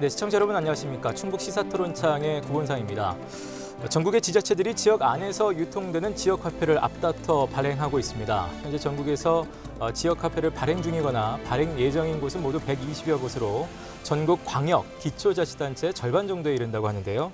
네, 시청자 여러분 안녕하십니까. 충북 시사토론창의 구본상입니다. 전국의 지자체들이 지역 안에서 유통되는 지역화폐를 앞다퉈 발행하고 있습니다. 현재 전국에서 어, 지역화폐를 발행 중이거나 발행 예정인 곳은 모두 120여 곳으로 전국 광역 기초자치단체 절반 정도에 이른다고 하는데요.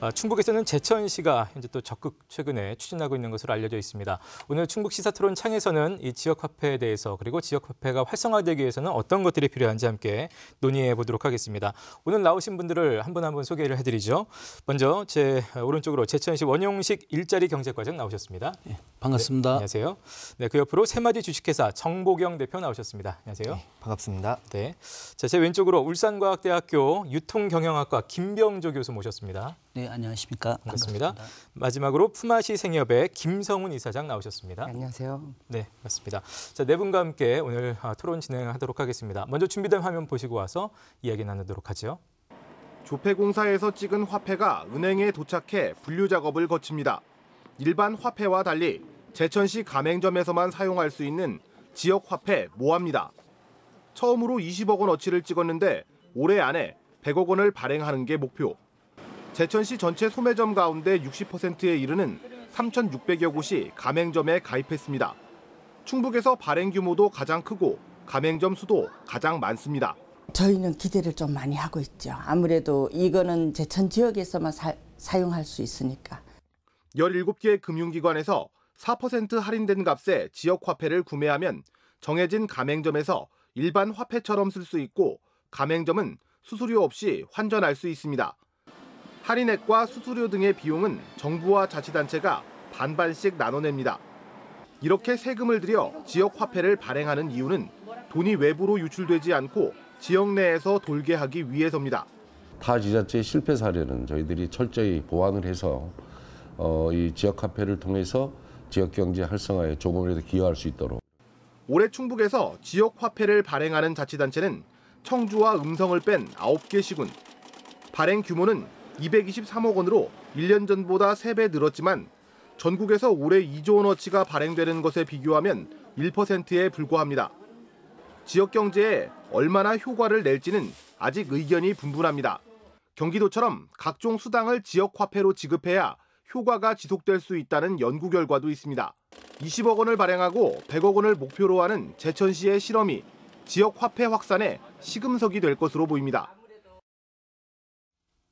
아, 충북에서는 제천시가 현재 또 적극 최근에 추진하고 있는 것으로 알려져 있습니다. 오늘 충북 시사토론 창에서는 이 지역화폐에 대해서 그리고 지역화폐가 활성화되기 위해서는 어떤 것들이 필요한지 함께 논의해 보도록 하겠습니다. 오늘 나오신 분들을 한 분 한 분 소개를 해드리죠. 먼저 제 오른쪽으로 제천시 원용식 일자리 경제과장 나오셨습니다. 네, 반갑습니다. 네, 안녕하세요. 네, 그 옆으로 세마디 주식회사 정보경 대표 나오셨습니다. 안녕하세요. 네, 반갑습니다. 네, 자, 제 왼쪽으로 울산과학대학교 유통경영학과 김병조 교수 모셨습니다. 네, 안녕하십니까. 반갑습니다. 반갑습니다. 마지막으로 품앗이 생협의 김성훈 이사장 나오셨습니다. 네, 안녕하세요. 네, 맞습니다. 자, 네 분과 함께 오늘 아, 토론 진행하도록 하겠습니다. 먼저 준비된 화면 보시고 와서 이야기 나누도록 하죠. 조폐공사에서 찍은 화폐가 은행에 도착해 분류 작업을 거칩니다. 일반 화폐와 달리 제천시 가맹점에서만 사용할 수 있는 지역 화폐 모합니다. 처음으로 20억 원어치를 찍었는데 올해 안에 100억 원을 발행하는 게 목표. 제천시 전체 소매점 가운데 60%에 이르는 3,600여 곳이 가맹점에 가입했습니다. 충북에서 발행 규모도 가장 크고 가맹점 수도 가장 많습니다. 저희는 기대를 좀 많이 하고 있죠. 아무래도 이거는 제천 지역에서만 사, 용할수 있으니까. 17개 금융기관에서 4% 할인된 값에 지역 화폐를 구매하면 정해진 가맹점에서 일반 화폐처럼 쓸 수 있고 가맹점은 수수료 없이 환전할 수 있습니다. 할인액과 수수료 등의 비용은 정부와 자치단체가 반반씩 나눠냅니다. 이렇게 세금을 들여 지역 화폐를 발행하는 이유는 돈이 외부로 유출되지 않고 지역 내에서 돌게 하기 위해서입니다. 타 지자체의 실패 사례는 저희들이 철저히 보완을 해서 어, 이 지역 화폐를 통해서 지역 경제 활성화에 조금이라도 기여할 수 있도록. 올해 충북에서 지역 화폐를 발행하는 자치단체는 청주와 음성을 뺀 9개 시군. 발행 규모는 223억 원으로 1년 전보다 3배 늘었지만 전국에서 올해 2조 원어치가 발행되는 것에 비교하면 1%에 불과합니다. 지역 경제에 얼마나 효과를 낼지는 아직 의견이 분분합니다. 경기도처럼 각종 수당을 지역 화폐로 지급해야 효과가 지속될 수 있다는 연구 결과도 있습니다. 20억 원을 발행하고 100억 원을 목표로 하는 제천시의 실험이 지역 화폐 확산에 시금석이 될 것으로 보입니다.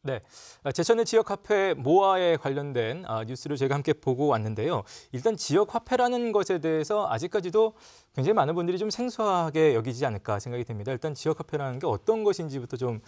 네, 아, 제천의 지역 화폐 모아에 관련된 아, 뉴스를 제가 함께 보고 왔는데요. 일단 지역 화폐라는 것에 대해서 아직까지도 굉장히 많은 분들이 좀 생소하게 여기지 않을까 생각이 됩니다. 일단 지역 화폐라는 게 어떤 것인지부터 좀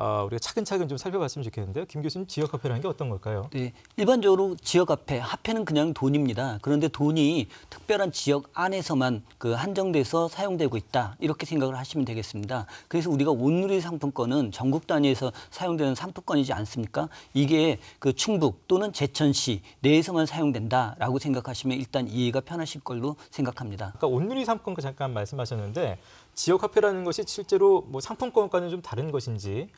아, 우리가 차근차근 좀 살펴봤으면 좋겠는데요. 김 교수님, 지역화폐라는 게 어떤 걸까요? 네, 일반적으로 지역화폐, 화폐는 그냥 돈입니다. 그런데 돈이 특별한 지역 안에서만 그 한정돼서 사용되고 있다 이렇게 생각을 하시면 되겠습니다. 그래서 우리가 온누리 상품권은 전국 단위에서 사용되는 상품권이지 않습니까? 이게 그 충북 또는 제천시 내에서만 사용된다라고 생각하시면 일단 이해가 편하실 걸로 생각합니다. 그러니까 온누리 상품권 잠깐 말씀하셨는데 지역 화폐라는 것이 실제로 뭐 상품권과는 좀 다른 것인지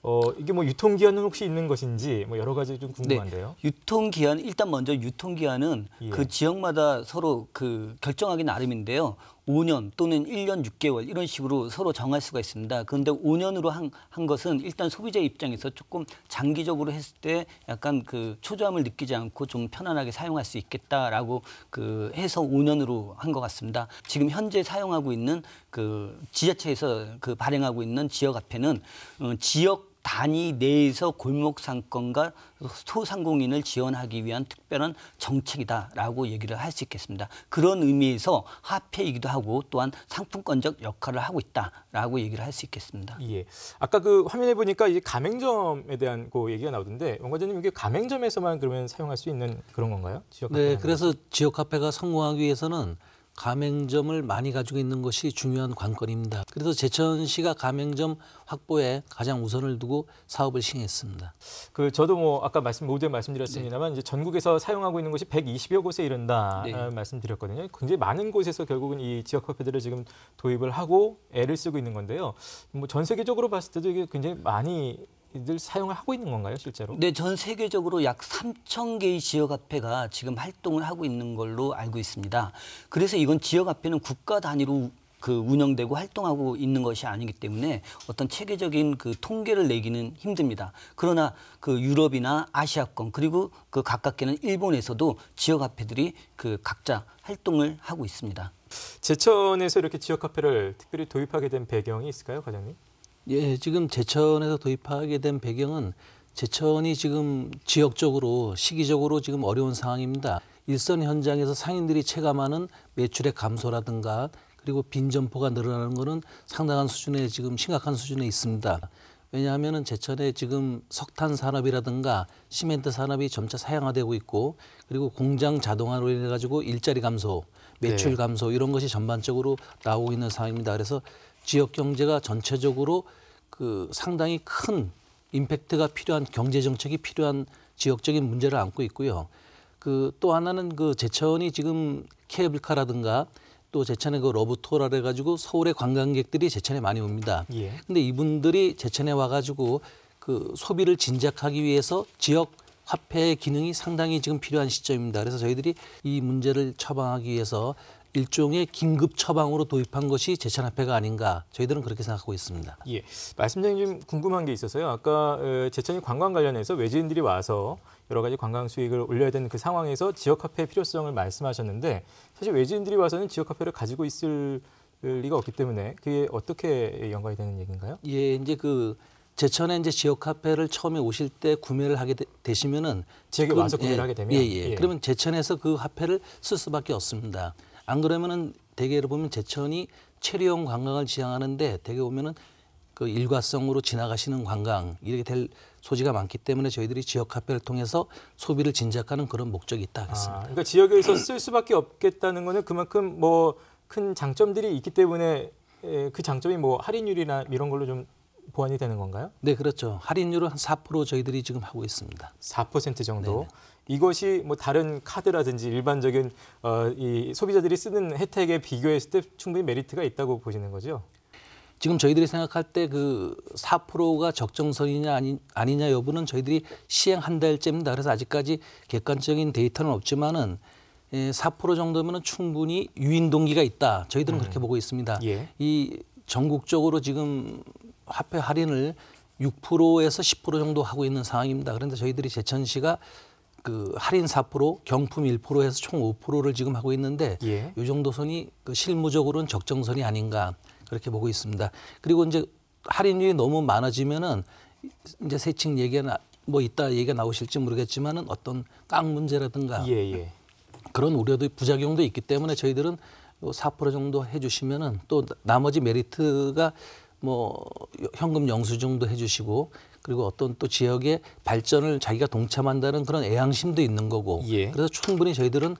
어, 이게 뭐 유통기한은 혹시 있는 것인지 뭐 여러 가지 좀 네. 궁금한데요. 네. 유통기한 일단 먼저 유통기한은 그 예. 그 지역마다 서로 그 결정하기 나름인데요. 5년 또는 1년 6개월 이런 식으로 서로 정할 수가 있습니다. 그런데 5년으로 한, 한 것은 일단 소비자 입장에서 조금 장기적으로 했을 때 약간 그 초조함을 느끼지 않고 좀 편안하게 사용할 수 있겠다라고 그 해서 5년으로 한 것 같습니다. 지금 현재 사용하고 있는 그 지자체에서 그 발행하고 있는 지역 앞에는 어, 지역 단위 내에서 골목 상권과 소상공인을 지원하기 위한 특별한 정책이다라고 얘기를 할 수 있겠습니다. 그런 의미에서 화폐이기도 하고 또한 상품권적 역할을 하고 있다라고 얘기를 할 수 있겠습니다. 예. 아까 그 화면에 보니까 이제 가맹점에 대한 그 얘기가 나오던데 원과장님 이게 가맹점에서만 그러면 사용할 수 있는 그런 건가요? 지역 네, 그래서 지역 화폐가 성공하기 위해서는 가맹점을 많이 가지고 있는 것이 중요한 관건입니다. 그래서 제천시가 가맹점 확보에 가장 우선을 두고 사업을 시행했습니다. 그 저도 뭐 아까 말씀 오전 말씀드렸습니다만 네. 이제 전국에서 사용하고 있는 곳이 120여 곳에 이른다 네. 말씀드렸거든요. 굉장히 많은 곳에서 결국은 이 지역 화폐들을 지금 도입을 하고 애를 쓰고 있는 건데요. 뭐 전 세계적으로 봤을 때도 이게 굉장히 많이 들 사용을 하고 있는 건가요, 실제로? 네, 전 세계적으로 약 3천 개의 지역 화폐가 지금 활동을 하고 있는 걸로 알고 있습니다. 그래서 이건 지역 화폐는 국가 단위로 그 운영되고 활동하고 있는 것이 아니기 때문에 어떤 체계적인 그 통계를 내기는 힘듭니다. 그러나 그 유럽이나 아시아권 그리고 그 가깝게는 일본에서도 지역 화폐들이 그 각자 활동을 하고 있습니다. 제천에서 이렇게 지역 화폐를 특별히 도입하게 된 배경이 있을까요, 과장님? 예, 지금 제천에서 도입하게 된 배경은 제천이 지금 지역적으로 시기적으로 지금 어려운 상황입니다. 일선 현장에서 상인들이 체감하는 매출의 감소라든가 그리고 빈 점포가 늘어나는 것은 상당한 수준에 지금 심각한 수준에 있습니다. 왜냐하면 제천에 지금 석탄 산업이라든가 시멘트 산업이 점차 사양화되고 있고 그리고 공장 자동화로 인해 가지고 일자리 감소, 매출 네. 감소 이런 것이 전반적으로 나오고 있는 상황입니다. 그래서 지역 경제가 전체적으로 그 상당히 큰 임팩트가 필요한 경제 정책이 필요한 지역적인 문제를 안고 있고요. 그 또 하나는 그 제천이 지금 케이블카라든가 또 제천의 그 러브토라래 가지고 서울의 관광객들이 제천에 많이 옵니다. 예. 근데 이분들이 제천에 와 가지고 그 소비를 진작하기 위해서 지역 화폐의 기능이 상당히 지금 필요한 시점입니다. 그래서 저희들이 이 문제를 처방하기 위해서 일종의 긴급 처방으로 도입한 것이 제천화폐가 아닌가 저희들은 그렇게 생각하고 있습니다. 예, 말씀드린 좀 궁금한 게 있어서요. 아까 제천이 어, 관광 관련해서 외지인들이 와서 여러 가지 관광 수익을 올려야 되는 그 상황에서 지역화폐의 필요성을 말씀하셨는데 사실 외지인들이 와서는 지역화폐를 가지고 있을 리가 없기 때문에 그게 어떻게 연관이 되는 얘기인가요? 예, 이제 그 제천에 이제 지역 카페를 처음에 오실 때 구매를 하게 되, 시면은 지역에 와서 구매를 예, 하게 되면 예, 예. 예. 그러면 제천에서 그 화폐를 쓸 수밖에 없습니다. 안 그러면은 대개 보면 제천이 체류형 관광을 지향하는데 대개 보면은 그 일과성으로 지나가시는 관광 이렇게 될 소지가 많기 때문에 저희들이 지역 카페를 통해서 소비를 진작하는 그런 목적이 있다 하겠습니다. 아, 그러니까 지역에서 쓸 수밖에 없겠다는 거는 그만큼 뭐 큰 장점들이 있기 때문에 예, 그 장점이 뭐 할인율이나 이런 걸로 좀 보완이 되는 건가요? 네, 그렇죠. 할인율은 한4% 저희들이 지금 하고 있습니다. 4% 정도. 네네. 이것이 뭐 다른 카드라든지 일반적인 어, 이 소비자들이 쓰는 혜택에 비교했을 때 충분히 메리트가 있다고 보시는 거죠? 지금 저희들이 생각할 때 그 4%가 적정선이냐 아니, 아니냐 여부는 저희들이 시행 한 달째입니다. 그래서 아직까지 객관적인 데이터는 없지만은 4% 예, 정도면 충분히 유인 동기가 있다. 저희들은 음. 그렇게 보고 있습니다. 예. 이 전국적으로 지금 화폐 할인을 6%에서 10% 정도 하고 있는 상황입니다. 그런데 저희들이 제천시가 그 할인 4% 경품 1% 해서 총 5%를 지금 하고 있는데 예. 이 정도 선이 그 실무적으로는 적정선이 아닌가 그렇게 보고 있습니다. 그리고 이제 할인율이 너무 많아지면은 이제 세칭 얘기가 뭐 이따 얘기가 나오실지 모르겠지만은 어떤 깡 문제라든가 예, 예. 그런 우려도 부작용도 있기 때문에 저희들은 4% 정도 해주시면은 또 나머지 메리트가 뭐 현금 영수증도 해주시고 그리고 어떤 또 지역의 발전을 자기가 동참한다는 그런 애향심도 있는 거고 예. 그래서 충분히 저희들은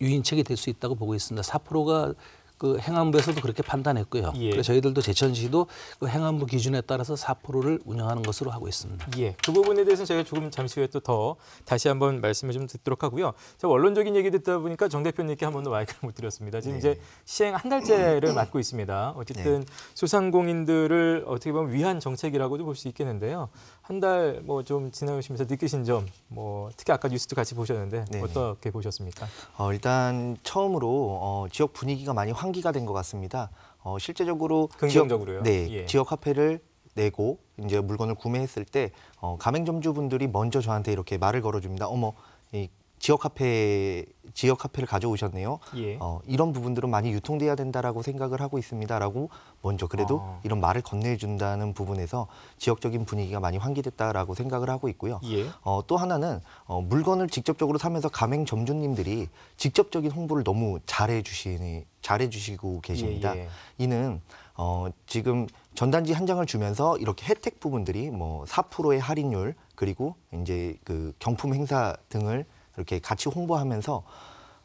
유인책이 될 수 있다고 보고 있습니다. 4%가 그 행안부에서도 그렇게 판단했고요. 예. 그래서 저희들도 제천시도 그 행안부 기준에 따라서 4%를 운영하는 것으로 하고 있습니다. 예. 그 부분에 대해서는 저희가 조금 잠시 후에 또 더 다시 한번 말씀을 좀 듣도록 하고요. 제가 원론적인 얘기 듣다 보니까 정 대표님께 한번더 마이크를 못 드렸습니다. 지금 네. 이제 시행 한 달째를 맡고 네. 있습니다. 어쨌든 네. 소상공인들을 어떻게 보면 위한 정책이라고도 볼 수 있겠는데요. 한달뭐좀 지나오시면서 느끼신 점, 뭐 특히 아까 뉴스도 같이 보셨는데 네네. 어떻게 보셨습니까? 어, 일단 처음으로 어, 지역 분위기가 많이 환기가 된 것 같습니다. 어, 실제적으로 긍정적으로요. 지역, 네, 예. 지역 화폐를 내고 이제 물건을 구매했을 때 어, 가맹점주분들이 먼저 저한테 이렇게 말을 걸어줍니다. 어머, 이 지역 화폐 지역 화폐를 가져오셨네요. 예. 어, 이런 부분들은 많이 유통돼야 된다라고 생각을 하고 있습니다라고 먼저 그래도 아. 이런 말을 건네준다는 부분에서 지역적인 분위기가 많이 환기됐다라고 생각을 하고 있고요. 예. 어, 또 하나는 어, 물건을 직접적으로 사면서 가맹 점주님들이 직접적인 홍보를 너무 잘해주시니 잘해주시고 계십니다. 예. 예. 이는 어, 지금 전단지 한 장을 주면서 이렇게 혜택 부분들이 뭐 4%의 할인율 그리고 이제 그 경품 행사 등을 이렇게 같이 홍보하면서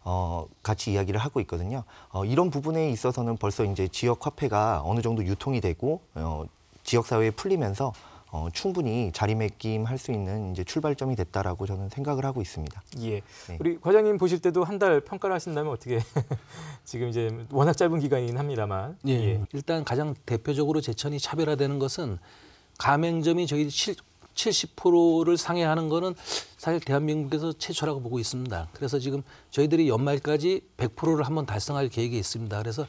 어, 같이 이야기를 하고 있거든요. 어, 이런 부분에 있어서는 벌써 이제 지역 화폐가 어느 정도 유통이 되고 어, 지역 사회에 풀리면서 어, 충분히 자리매김 할 수 있는 이제 출발점이 됐다라고 저는 생각을 하고 있습니다. 예. 네. 우리 과장님 보실 때도 한 달 평가를 하신다면 어떻게 지금 이제 워낙 짧은 기간이긴 합니다만. 예. 예. 일단 가장 대표적으로 제천이 차별화되는 것은 가맹점이 저희 실, 70%를 상회하는 거는 사실 대한민국에서 최초라고 보고 있습니다. 그래서 지금 저희들이 연말까지 100%를 한번 달성할 계획이 있습니다. 그래서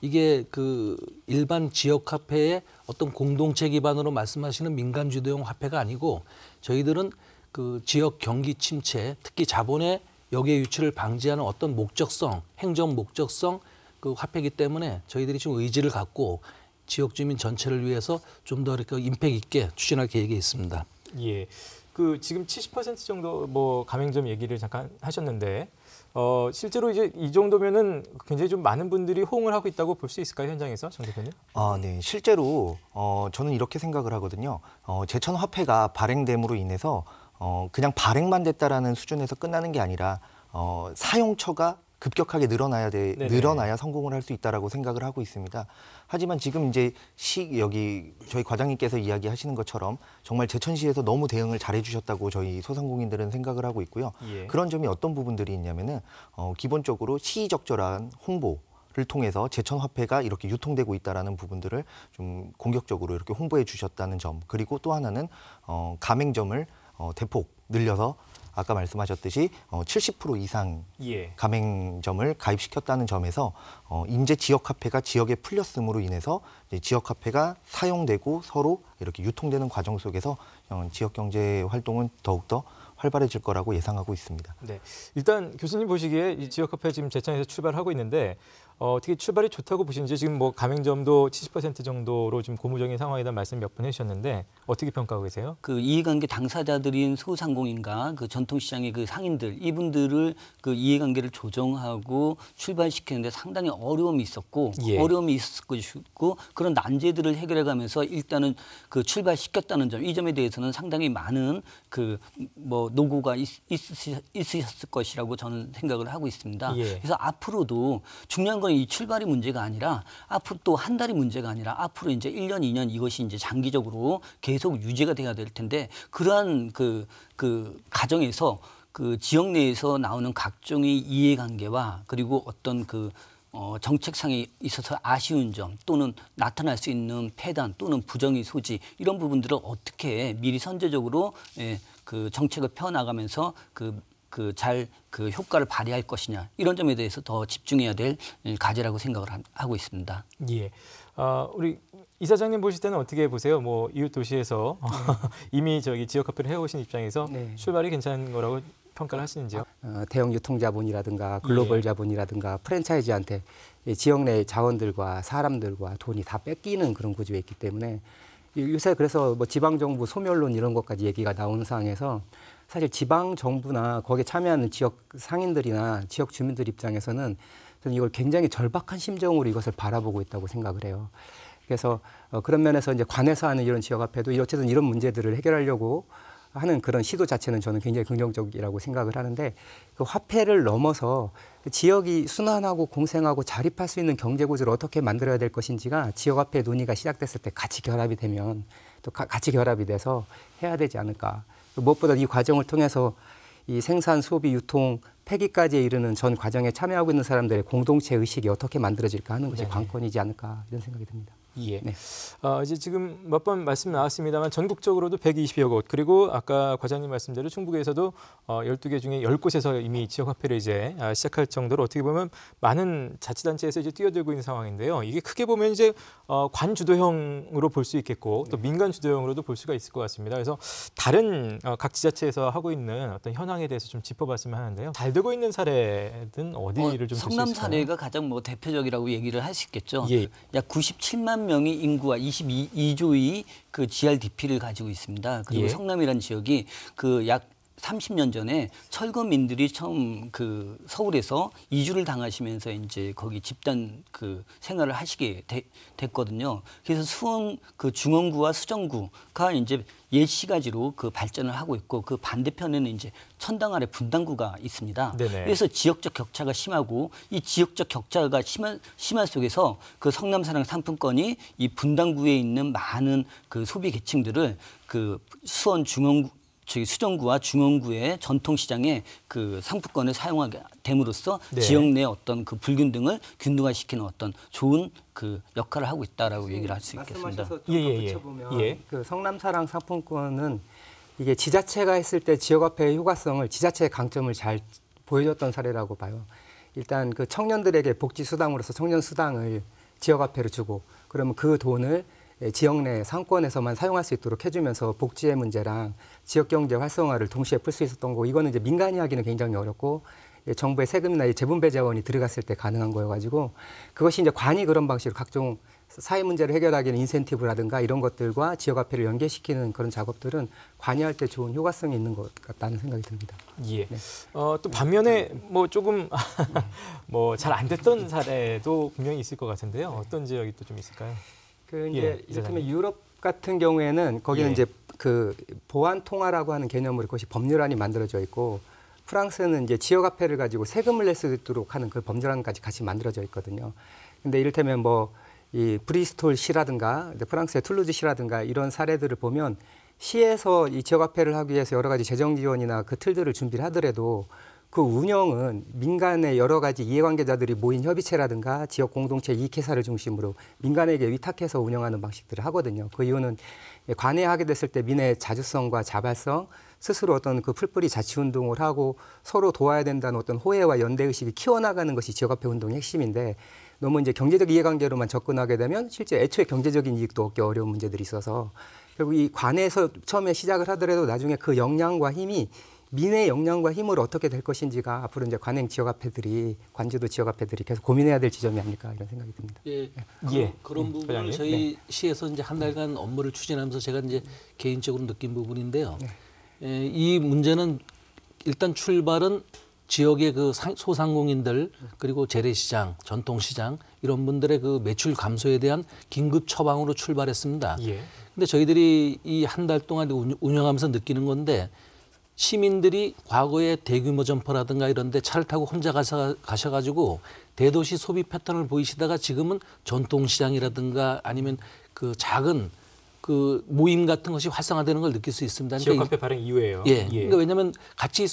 이게 그 일반 지역 화폐의 어떤 공동체 기반으로 말씀하시는 민간 주도형 화폐가 아니고 저희들은 그 지역 경기 침체, 특히 자본의 역외 유출을 방지하는 어떤 목적성, 행정 목적성 그 화폐이기 때문에 저희들이 지금 의지를 갖고 지역 주민 전체를 위해서 좀 더 이렇게 임팩 있게 추진할 계획이 있습니다. 예. 그 지금 70% 정도 뭐 가맹점 얘기를 잠깐 하셨는데 어, 실제로 이제 이 정도면은 굉장히 좀 많은 분들이 호응을 하고 있다고 볼 수 있을까요 현장에서 정 대표님? 아, 네, 실제로 어, 저는 이렇게 생각을 하거든요. 어, 제천 화폐가 발행됨으로 인해서 어, 그냥 발행만 됐다라는 수준에서 끝나는 게 아니라 어, 사용처가 급격하게 늘어나야 돼 네네. 늘어나야 성공을 할 수 있다라고 생각을 하고 있습니다. 하지만 지금 이제 시 여기 저희 과장님께서 이야기하시는 것처럼 정말 제천시에서 너무 대응을 잘해주셨다고 저희 소상공인들은 생각을 하고 있고요. 예. 그런 점이 어떤 부분들이 있냐면은 어, 기본적으로 시의적절한 홍보 를 통해서 제천 화폐가 이렇게 유통되고 있다라는 부분들을 좀 공격적으로 이렇게 홍보해 주셨다는 점 그리고 또 하나는 어, 가맹점을 어, 대폭 늘려서 아까 말씀하셨듯이 어, 70% 이상 예. 가맹점을 가입시켰다는 점에서 어, 인제 지역 화폐가 지역에 풀렸음으로 인해서 지역 화폐가 사용되고 서로 이렇게 유통되는 과정 속에서 어, 지역 경제 활동은 더욱더 활발해질 거라고 예상하고 있습니다. 네, 일단 교수님 보시기에 이 지역화폐 지금 제천에서 출발하고 있는데 어, 떻게 출발이 좋다고 보시는지 지금 뭐 가맹점도 70% 정도로 지금 고무적인 상황이다 말씀 몇번 해주셨는데 어떻게 평가하고 계세요? 그 이해관계 당사자들인 소상공인과 그 전통시장의 그 상인들 이분들을 그 이해관계를 조정하고 출발시키는데 상당히 어려움이 있었고 예. 어려움이 있었을 것이고 그런 난제들을 해결해가면서 일단은 그 출발시켰다는 점 이 점에 대해서는 상당히 많은 그 뭐 노고가 있, 있, 있으셨을 것이라고 저는 생각을 하고 있습니다. 예. 그래서 앞으로도 중요한 건이출발이 문제가 아니라 앞으로 또 한 달이 문제가 아니라 앞으로 이제 일년이 년 이것이 이제 장기적으로 계속 유지가 돼야 될 텐데 그러한 그, 그 가정에서 그 지역 내에서 나오는 각종의 이해관계와 그리고 어떤 그 어, 정책상에 있어서 아쉬운 점 또는 나타날 수 있는 폐단 또는 부정의 소지 이런 부분들을 어떻게 미리 선제적으로 예, 그 정책을 펴나가면서 그그 잘그 그 효과를 발휘할 것이냐 이런 점에 대해서 더 집중해야 될 예, 과제라고 생각을 하고 있습니다. 예. 아, 우리 이사장님 보실 때는 어떻게 보세요? 뭐 이웃 도시에서 음. 이미 저기 지역 카페를 해오신 입장에서 네. 출발이 괜찮은 거라고 평가를 하시는지요? 어, 어 대형 유통자본이라든가 글로벌 예. 자본이라든가 프랜차이즈한테 예, 지역 내 자원들과 사람들과 돈이 다 뺏기는 그런 구조에 있기 때문에 요새 그래서 뭐 지방 정부 소멸론 이런 것까지 얘기가 나오는 상황에서 사실 지방 정부나 거기에 참여하는 지역 상인들이나 지역 주민들 입장에서는 저는 이걸 굉장히 절박한 심정으로 이것을 바라보고 있다고 생각을 해요. 그래서 어, 그런 면에서 이제 관에서 하는 이런 지역 앞에도 어쨌든 이런 문제들을 해결하려고 하는 그런 시도 자체는 저는 굉장히 긍정적이라고 생각을 하는데 그 화폐를 넘어서 그 지역이 순환하고 공생하고 자립할 수 있는 경제 구조를 어떻게 만들어야 될 것인지가 지역 앞에 논의가 시작됐을 때 같이 결합이 되면 또 가, 같이 결합이 돼서 해야 되지 않을까. 무엇보다 이 과정을 통해서 이 생산, 소비, 유통, 폐기까지 이르는 전 과정에 참여하고 있는 사람들의 공동체 의식이 어떻게 만들어질까 하는 것이 네 관건이지 않을까 이런 생각이 듭니다. 예. 네. 어, 이제 지금 몇 번 말씀 나왔습니다만 전국적으로도 120여 곳 그리고 아까 과장님 말씀대로 충북에서도 어, 12개 중에 10곳에서 이미 지역 화폐를 이제 아, 시작할 정도로 어떻게 보면 많은 자치단체에서 이제 뛰어들고 있는 상황인데요. 이게 크게 보면 이제 어, 관 주도형으로 볼 수 있겠고 네. 또 민간 주도형으로도 볼 수가 있을 것 같습니다. 그래서 다른 어, 각 지자체에서 하고 있는 어떤 현황에 대해서 좀 짚어봤으면 하는데요. 잘 되고 있는 사례든 어디를 어, 좀 성남 사례가 가장 뭐 대표적이라고 얘기를 할 수 있겠죠. 예. 약 97만 명의 인구와 22조의 그 GRDP를 가지고 있습니다. 그리고 예. 성남이라는 지역이 그약 30년 전에 철거민들이 처음 그 서울에서 이주를 당하시면서 이제 거기 집단 그 생활을 하시게 되, 됐거든요. 그래서 수원 그 중원구와 수정구가 이제 옛 시가지로 그 발전을 하고 있고 그 반대편에는 이제 천당 아래 분당구가 있습니다. 네네. 그래서 지역적 격차가 심하고 이 지역적 격차가 심한 심한 속에서 그 성남사랑 상품권이 이 분당구에 있는 많은 그 소비 계층들을 그 수원 중원구 저희 수정구와 중원구의 전통시장에 그 상품권을 사용하게 됨으로써 네. 지역 내 어떤 그 불균등을 균등화시키는 어떤 좋은 그 역할을 하고 있다라고 얘기를 할 수 있겠습니다. 예예 예, 예. 예. 그 성남사랑 상품권은 이게 지자체가 했을 때 지역화폐의 효과성을 지자체의 강점을 잘 보여줬던 사례라고 봐요. 일단 그 청년들에게 복지 수당으로서 청년 수당을 지역화폐로 주고 그러면 그 돈을 예, 지역 내 상권에서만 사용할 수 있도록 해주면서 복지의 문제랑 지역 경제 활성화를 동시에 풀 수 있었던 거 이거는 이제 민간이 하기는 굉장히 어렵고 예, 정부의 세금이나 재분배 자원이 들어갔을 때 가능한 거여가지고 그것이 이제 관이 그런 방식으로 각종 사회 문제를 해결하기는 인센티브라든가 이런 것들과 지역화폐를 연계시키는 그런 작업들은 관여할 때 좋은 효과성이 있는 것 같다는 생각이 듭니다. 예. 네. 어, 또 반면에 뭐 조금 뭐 잘 안 됐던 사례도 분명히 있을 것 같은데요. 어떤 지역이 또 좀 있을까요? 그 예, 이제 이를테면 유럽 같은 경우에는 거기는 예. 이제 그 보안 통화라고 하는 개념으로 그것이 법률안이 만들어져 있고 프랑스는 이제 지역 화폐를 가지고 세금을 낼 수 있도록 하는 그 법률안까지 같이 만들어져 있거든요. 근데 이를테면 뭐 이 브리스톨 시라든가 프랑스의 툴루즈 시라든가 이런 사례들을 보면 시에서 이 지역 화폐를 하기 위해서 여러 가지 재정 지원이나 그 틀들을 준비를 하더라도 그 운영은 민간의 여러 가지 이해관계자들이 모인 협의체라든가 지역 공동체 이익회사를 중심으로 민간에게 위탁해서 운영하는 방식들을 하거든요. 그 이유는 예, 관해하게 됐을 때 민의 자주성과 자발성, 스스로 어떤 그 풀뿌리 자치운동을 하고 서로 도와야 된다는 어떤 호혜와 연대의식이 키워나가는 것이 지역화폐 운동의 핵심인데 너무 이제 경제적 이해관계로만 접근하게 되면 실제 애초에 경제적인 이익도 얻기 어려운 문제들이 있어서 결국 이 관에서 처음에 시작을 하더라도 나중에 그 역량과 힘이 민의 역량과 힘을 어떻게 될 것인지가 앞으로 이제 관행 지역화폐들이 관제도 지역화폐들이 계속 고민해야 될 지점이 아닐까 이런 생각이 듭니다. 예, 그, 예. 그런 음, 부분을 회장님? 저희 네. 시에서 이제 한 달간 업무를 추진하면서 제가 이제 개인적으로 느낀 부분인데요. 네. 에, 예, 이 문제는 일단 출발은 지역의 그 소상공인들 그리고 재래시장, 전통시장 이런 분들의 그 매출 감소에 대한 긴급 처방으로 출발했습니다. 예. 근데 저희들이 이 한 달 동안 운영하면서 느끼는 건데 시민들이 과거에 대규모 점퍼라든가 이런 데 차를 타고 혼자 가서, 가셔가지고 대도시 소비 패턴을 보이시다가 지금은 전통시장이라든가 아니면 그 작은 그 모임 같은 것이 활성화되는 걸 느낄 수 있습니다. 그러니까 지역 카페 발행 이후에요. 예. 예. 그러니까 왜냐하면 같이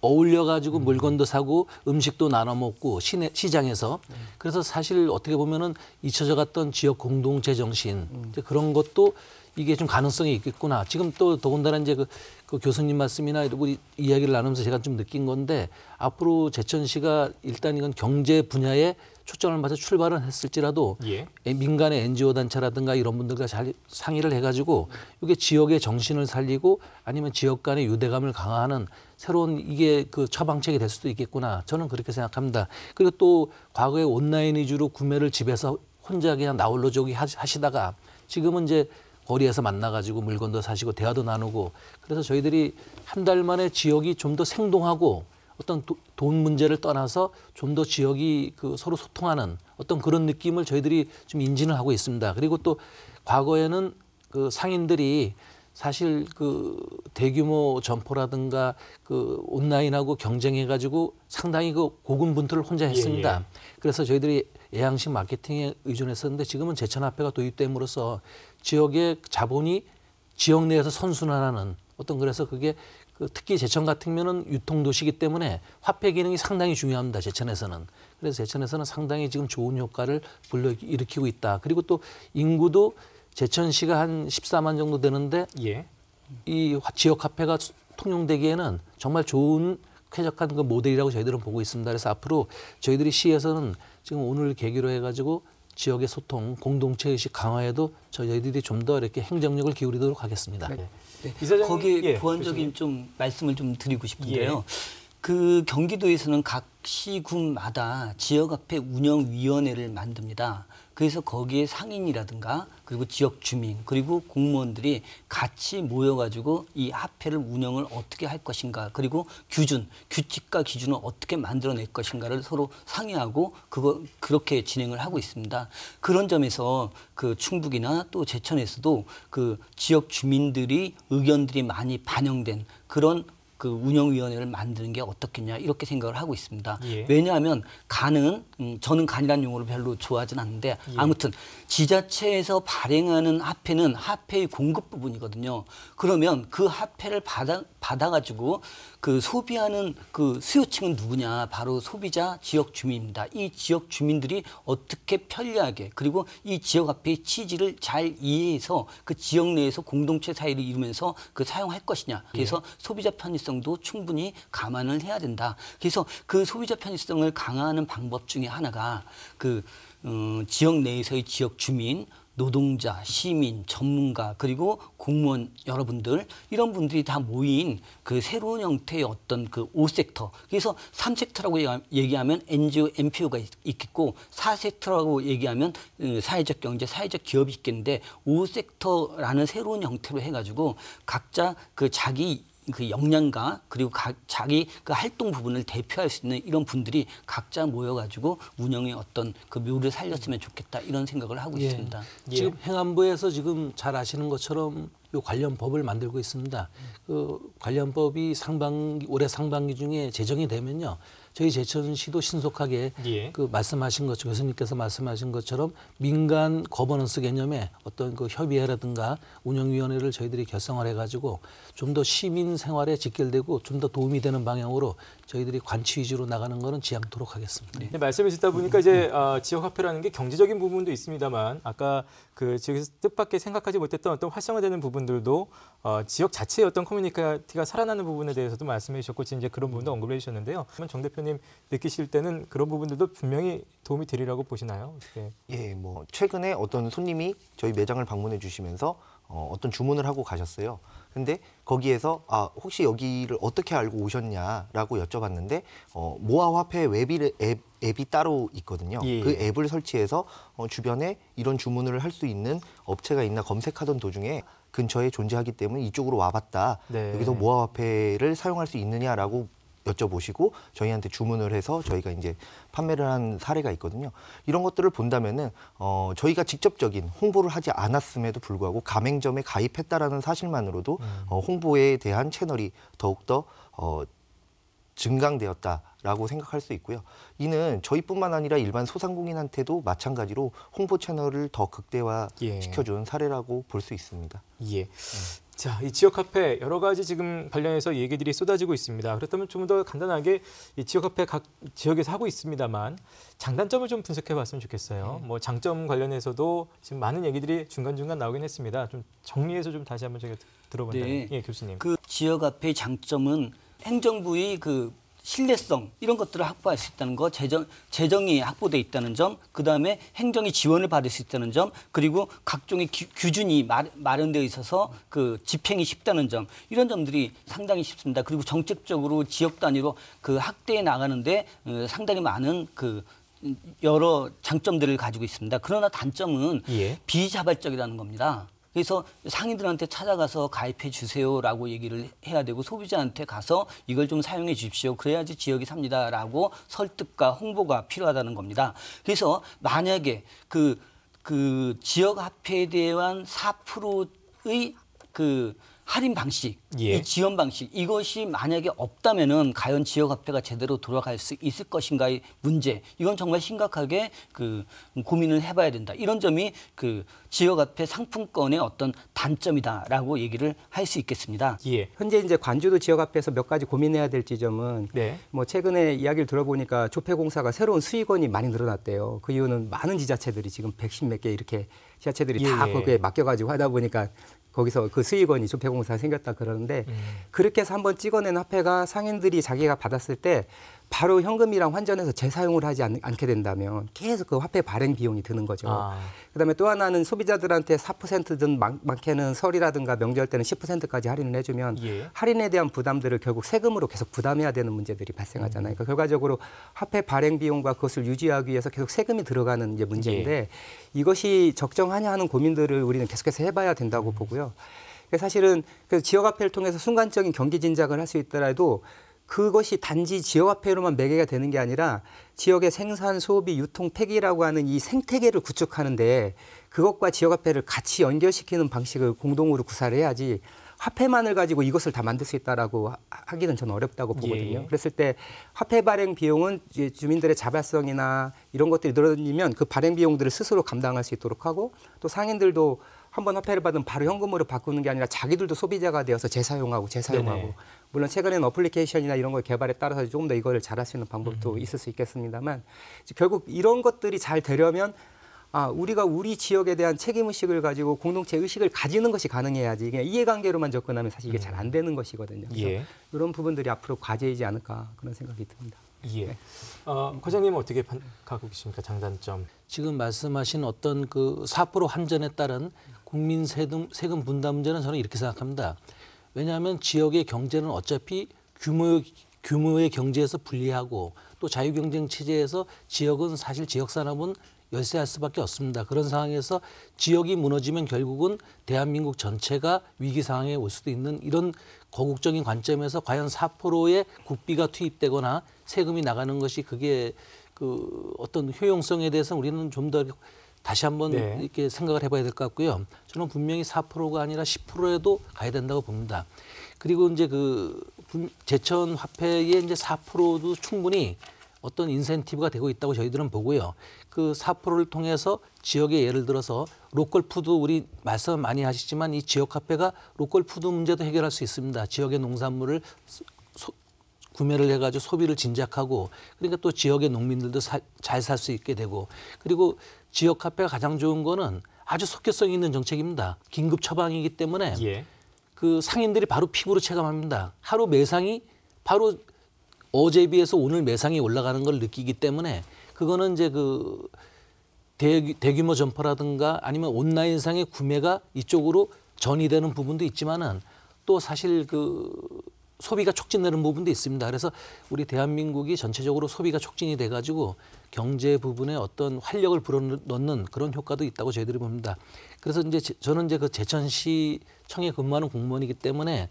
어울려 가지고 음. 물건도 사고 음식도 나눠 먹고 시내 시장에서 음. 그래서 사실 어떻게 보면은 잊혀져 갔던 지역 공동체 정신 음. 그런 것도 이게 좀 가능성이 있겠구나. 지금 또 더군다나 이제 그그 교수님 말씀이나 우리 이야기를 나누면서 제가 좀 느낀 건데 앞으로 제천시가 일단 이건 경제 분야에 초점을 맞춰 출발은 했을지라도 예. 민간의 NGO 단체라든가 이런 분들과 잘 상의를 해가지고 이게 지역의 정신을 살리고 아니면 지역 간의 유대감을 강화하는 새로운 이게 그 처방책이 될 수도 있겠구나 저는 그렇게 생각합니다. 그리고 또 과거에 온라인 위주로 구매를 집에서 혼자 그냥 나홀로 저기 하시다가 지금은 이제 거리에서 만나가지고 물건도 사시고 대화도 나누고 그래서 저희들이 한 달 만에 지역이 좀 더 생동하고 어떤 도, 돈 문제를 떠나서 좀 더 지역이 그 서로 소통하는 어떤 그런 느낌을 저희들이 좀인지를 하고 있습니다. 그리고 또 과거에는 그 상인들이 사실 그 대규모 점포라든가 그 온라인하고 경쟁해가지고 상당히 그 고군분투를 혼자 했습니다. 예, 예. 그래서 저희들이 애양식 마케팅에 의존했었는데 지금은 제천화폐가 도입됨으로써 지역의 자본이 지역 내에서 선순환하는 어떤 그래서 그게 그 특히 제천 같은 면은 유통도시기 때문에 화폐 기능이 상당히 중요합니다. 제천에서는. 그래서 제천에서는 상당히 지금 좋은 효과를 불러일으키고 있다. 그리고 또 인구도 제천시가 한 14만 정도 되는데 예. 이 지역 화폐가 통용되기에는 정말 좋은 쾌적한 그 모델이라고 저희들은 보고 있습니다. 그래서 앞으로 저희들이 시에서는 지금 오늘 계기로 해가지고 지역의 소통, 공동체 의식 강화에도 저희들이 좀 더 이렇게 행정력을 기울이도록 하겠습니다. 네. 예. 네. 이사장님, 거기 예, 보완적인 좀 말씀을 좀 드리고 싶은데요. 예. 그 경기도에서는 각 시군마다 지역화폐 운영위원회를 만듭니다. 그래서 거기에 상인이라든가 그리고 지역 주민 그리고 공무원들이 같이 모여가지고 이 화폐를 운영을 어떻게 할 것인가 그리고 규준 규칙과 기준을 어떻게 만들어낼 것인가를 서로 상의하고 그거 그렇게 진행을 하고 있습니다. 그런 점에서 그 충북이나 또 제천에서도 그 지역 주민들이 의견들이 많이 반영된 그런 그 운영위원회를 만드는 게 어떻겠냐 이렇게 생각을 하고 있습니다. 예. 왜냐하면 간은 음, 저는 간이라는 용어를 별로 좋아하진 않는데 예. 아무튼 지자체에서 발행하는 화폐는 화폐의 공급 부분이거든요. 그러면 그 화폐를 받아 받아가지고 그 소비하는 그 수요층은 누구냐 바로 소비자 지역 주민입니다. 이 지역 주민들이 어떻게 편리하게 그리고 이 지역 화폐의 취지를 잘 이해해서 그 지역 내에서 공동체 사회를 이루면서 그 사용할 것이냐 그래서 예. 소비자 편의 편의성도 충분히 감안을 해야 된다. 그래서 그 소비자 편의성을 강화하는 방법 중에 하나가 그 어, 지역 내에서의 지역 주민 노동자, 시민, 전문가, 그리고 공무원 여러분들, 이런 분들이 다 모인 그 새로운 형태의 어떤 그 5섹터. 그래서 3섹터라고 얘기하면 NGO, MPO가 있겠고, 4섹터라고 얘기하면 어, 사회적 경제, 사회적 기업이 있겠는데, 5섹터라는 새로운 형태로 해가지고 각자 그 자기 그 역량과 그리고 각 자기 그 활동 부분을 대표할 수 있는 이런 분들이 각자 모여가지고 운영의 어떤 그 묘를 살렸으면 좋겠다 이런 생각을 하고 예. 있습니다. 예. 지금 행안부에서 지금 잘 아시는 것처럼 요 관련 법을 만들고 있습니다. 그 관련 법이 상반기 올해 상반기 중에 제정이 되면요. 저희 제천시도 신속하게 예. 그 말씀하신 것처럼 교수님께서 말씀하신 것처럼 민간 거버넌스 개념의 어떤 그 협의회라든가 운영위원회를 저희들이 결성을 해가지고 좀 더 시민 생활에 직결되고 좀 더 도움이 되는 방향으로 저희들이 관치 위주로 나가는 것은 지향토록 하겠습니다. 네, 말씀해 주다 보니까 이제 어, 지역 화폐라는 게 경제적인 부분도 있습니다만 아까 그 지역에서 뜻밖의 생각하지 못했던 어떤 활성화되는 부분들도 어, 지역 자체의 어떤 커뮤니티가 살아나는 부분에 대해서도 말씀해 주셨고 이제 그런 부분도 언급해 주셨는데요. 정 대표님. 변사님 느끼실 때는 그런 부분들도 분명히 도움이 되리라고 보시나요? 네. 예, 뭐 최근에 어떤 손님이 저희 매장을 방문해 주시면서 어, 어떤 주문을 하고 가셨어요. 근데 거기에서 아 혹시 여기를 어떻게 알고 오셨냐라고 여쭤봤는데 어, 모아화폐 웹이 를 앱, 앱이 따로 있거든요. 예. 그 앱을 설치해서 어, 주변에 이런 주문을 할 수 있는 업체가 있나 검색하던 도중에 근처에 존재하기 때문에 이쪽으로 와봤다. 네. 여기서 모아화폐를 사용할 수 있느냐라고 여쭤보시고 저희한테 주문을 해서 저희가 이제 판매를 한 사례가 있거든요. 이런 것들을 본다면은 어, 저희가 직접적인 홍보를 하지 않았음에도 불구하고 가맹점에 가입했다라는 사실만으로도 음. 어, 홍보에 대한 채널이 더욱더 어, 증강되었다라고 생각할 수 있고요. 이는 저희뿐만 아니라 일반 소상공인한테도 마찬가지로 홍보 채널을 더 극대화시켜준 예. 사례라고 볼 수 있습니다. 예. 음. 자, 이 지역 화폐 여러 가지 지금 관련해서 얘기들이 쏟아지고 있습니다. 그렇다면 좀 더 간단하게 이 지역 화폐 각 지역에서 하고 있습니다만 장단점을 좀 분석해 봤으면 좋겠어요. 네. 뭐 장점 관련해서도 지금 많은 얘기들이 중간중간 나오긴 했습니다. 좀 정리해서 좀 다시 한번 제가 들어본다면 네. 예, 교수님. 그 지역 화폐 장점은 행정부의 그 신뢰성 이런 것들을 확보할 수 있다는 거, 재정 재정이 확보돼 있다는 점, 그 다음에 행정이 지원을 받을 수 있다는 점, 그리고 각종의 기, 규준이 마련되어 있어서 그 집행이 쉽다는 점 이런 점들이 상당히 쉽습니다. 그리고 정책적으로 지역 단위로 그 확대해 나가는데 어, 상당히 많은 그 여러 장점들을 가지고 있습니다. 그러나 단점은 예. 비자발적이라는 겁니다. 그래서 상인들한테 찾아가서 가입해 주세요라고 얘기를 해야 되고 소비자한테 가서 이걸 좀 사용해 주십시오. 그래야지 지역이 삽니다라고 설득과 홍보가 필요하다는 겁니다. 그래서 만약에 그, 그 지역 화폐에 대한 4%의 그 할인 방식, 예. 지원 방식 이것이 만약에 없다면은 과연 지역 화폐가 제대로 돌아갈 수 있을 것인가의 문제 이건 정말 심각하게 그 고민을 해봐야 된다 이런 점이 그 지역 화폐 상품권의 어떤 단점이다라고 얘기를 할 수 있겠습니다. 예. 현재 이제 관주도 지역 화폐에서 몇 가지 고민해야 될 지점은 네. 뭐 최근에 이야기를 들어보니까 조폐공사가 새로운 수익원이 많이 늘어났대요. 그 이유는 많은 지자체들이 지금 백신 몇 개 이렇게 지자체들이 예. 다 거기에 맡겨가지고 하다 보니까 거기서 그 수익원이 조폐공사 가 생겼다 그러는데 음. 그렇게 해서 한번 찍어낸 화폐가 상인들이 자기가 받았을 때 바로 현금이랑 환전해서 재사용을 하지 않, 게 된다면 계속 그 화폐 발행 비용이 드는 거죠. 아. 그다음에 또 하나는 소비자들한테 4%든 많, 많게는 설이라든가 명절 때는 10%까지 할인을 해주면 예. 할인에 대한 부담들을 결국 세금으로 계속 부담해야 되는 문제들이 발생하잖아요. 그러니까 결과적으로 화폐 발행 비용과 그것을 유지하기 위해서 계속 세금이 들어가는 이제 문제인데 예. 이것이 적정하냐 하는 고민들을 우리는 계속해서 해봐야 된다고 음. 보고요. 사실은 그 지역화폐를 통해서 순간적인 경기 진작을 할 수 있더라도 그것이 단지 지역화폐로만 매개가 되는 게 아니라 지역의 생산, 소비, 유통, 폐기라고 하는 이 생태계를 구축하는데 그것과 지역화폐를 같이 연결시키는 방식을 공동으로 구사를 해야지 화폐만을 가지고 이것을 다 만들 수 있다라고 하기는 저는 어렵다고 예. 보거든요. 예. 그랬을 때 화폐 발행 비용은 주민들의 자발성이나 이런 것들이 늘어지면 그 발행 비용들을 스스로 감당할 수 있도록 하고 또 상인들도 한번 화폐를 받으면 바로 현금으로 바꾸는 게 아니라 자기들도 소비자가 되어서 재사용하고 재사용하고 네네. 물론 최근에는 어플리케이션이나 이런 걸 개발에 따라서 조금 더 이거를 잘할 수 있는 방법도 음. 있을 수 있겠습니다만 결국 이런 것들이 잘 되려면 아, 우리가 우리 지역에 대한 책임 의식을 가지고 공동체 의식을 가지는 것이 가능해야지 그냥 이해관계로만 접근하면 사실 이게 잘안 음. 되는 것이거든요. 예. 이런 부분들이 앞으로 과제이지 않을까 그런 생각이 듭니다. 예. 네. 어, 과장님 어떻게 가고 계십니까? 장단점. 지금 말씀하신 어떤 그4% 환전에 따른 국민 세금, 세금 분담 문제는 저는 이렇게 생각합니다. 왜냐하면 지역의 경제는 어차피 규모 규모의 경제에서 분리하고 또 자유경쟁 체제에서 지역은 사실 지역 산업은 열세할 수밖에 없습니다. 그런 상황에서 지역이 무너지면 결국은 대한민국 전체가 위기 상황에 올 수도 있는 이런 거국적인 관점에서 과연 4%의 국비가 투입되거나 세금이 나가는 것이 그게 그 어떤 효용성에 대해서 우리는 좀더 다시 한번 네. 이렇게 생각을 해봐야 될 것 같고요. 저는 분명히 4%가 아니라 10%에도 가야 된다고 봅니다. 그리고 이제 그 제천 화폐의 이제 4%도 충분히 어떤 인센티브가 되고 있다고 저희들은 보고요. 그 4%를 통해서 지역에 예를 들어서 로컬 푸드 우리 말씀 많이 하시지만 이 지역 화폐가 로컬 푸드 문제도 해결할 수 있습니다. 지역의 농산물을 소, 구매를 해가지고 소비를 진작하고 그러니까 또 지역의 농민들도 잘 살 수 있게 되고 그리고 지역 화폐가 가장 좋은 거는 아주 속격성 있는 정책입니다. 긴급 처방이기 때문에 예. 그 상인들이 바로 피부로 체감합니다. 하루 매상이 바로 어제에 비해서 오늘 매상이 올라가는 걸 느끼기 때문에 그거는 이제 그 대, 대규모 점포라든가 아니면 온라인상의 구매가 이쪽으로 전이되는 부분도 있지만은 또 사실 그 소비가 촉진되는 부분도 있습니다. 그래서 우리 대한민국이 전체적으로 소비가 촉진이 돼가지고 경제 부분에 어떤 활력을 불어넣는 그런 효과도 있다고 저희들이 봅니다. 그래서 이제 저는 이제 그 제천시 청에 근무하는 공무원이기 때문에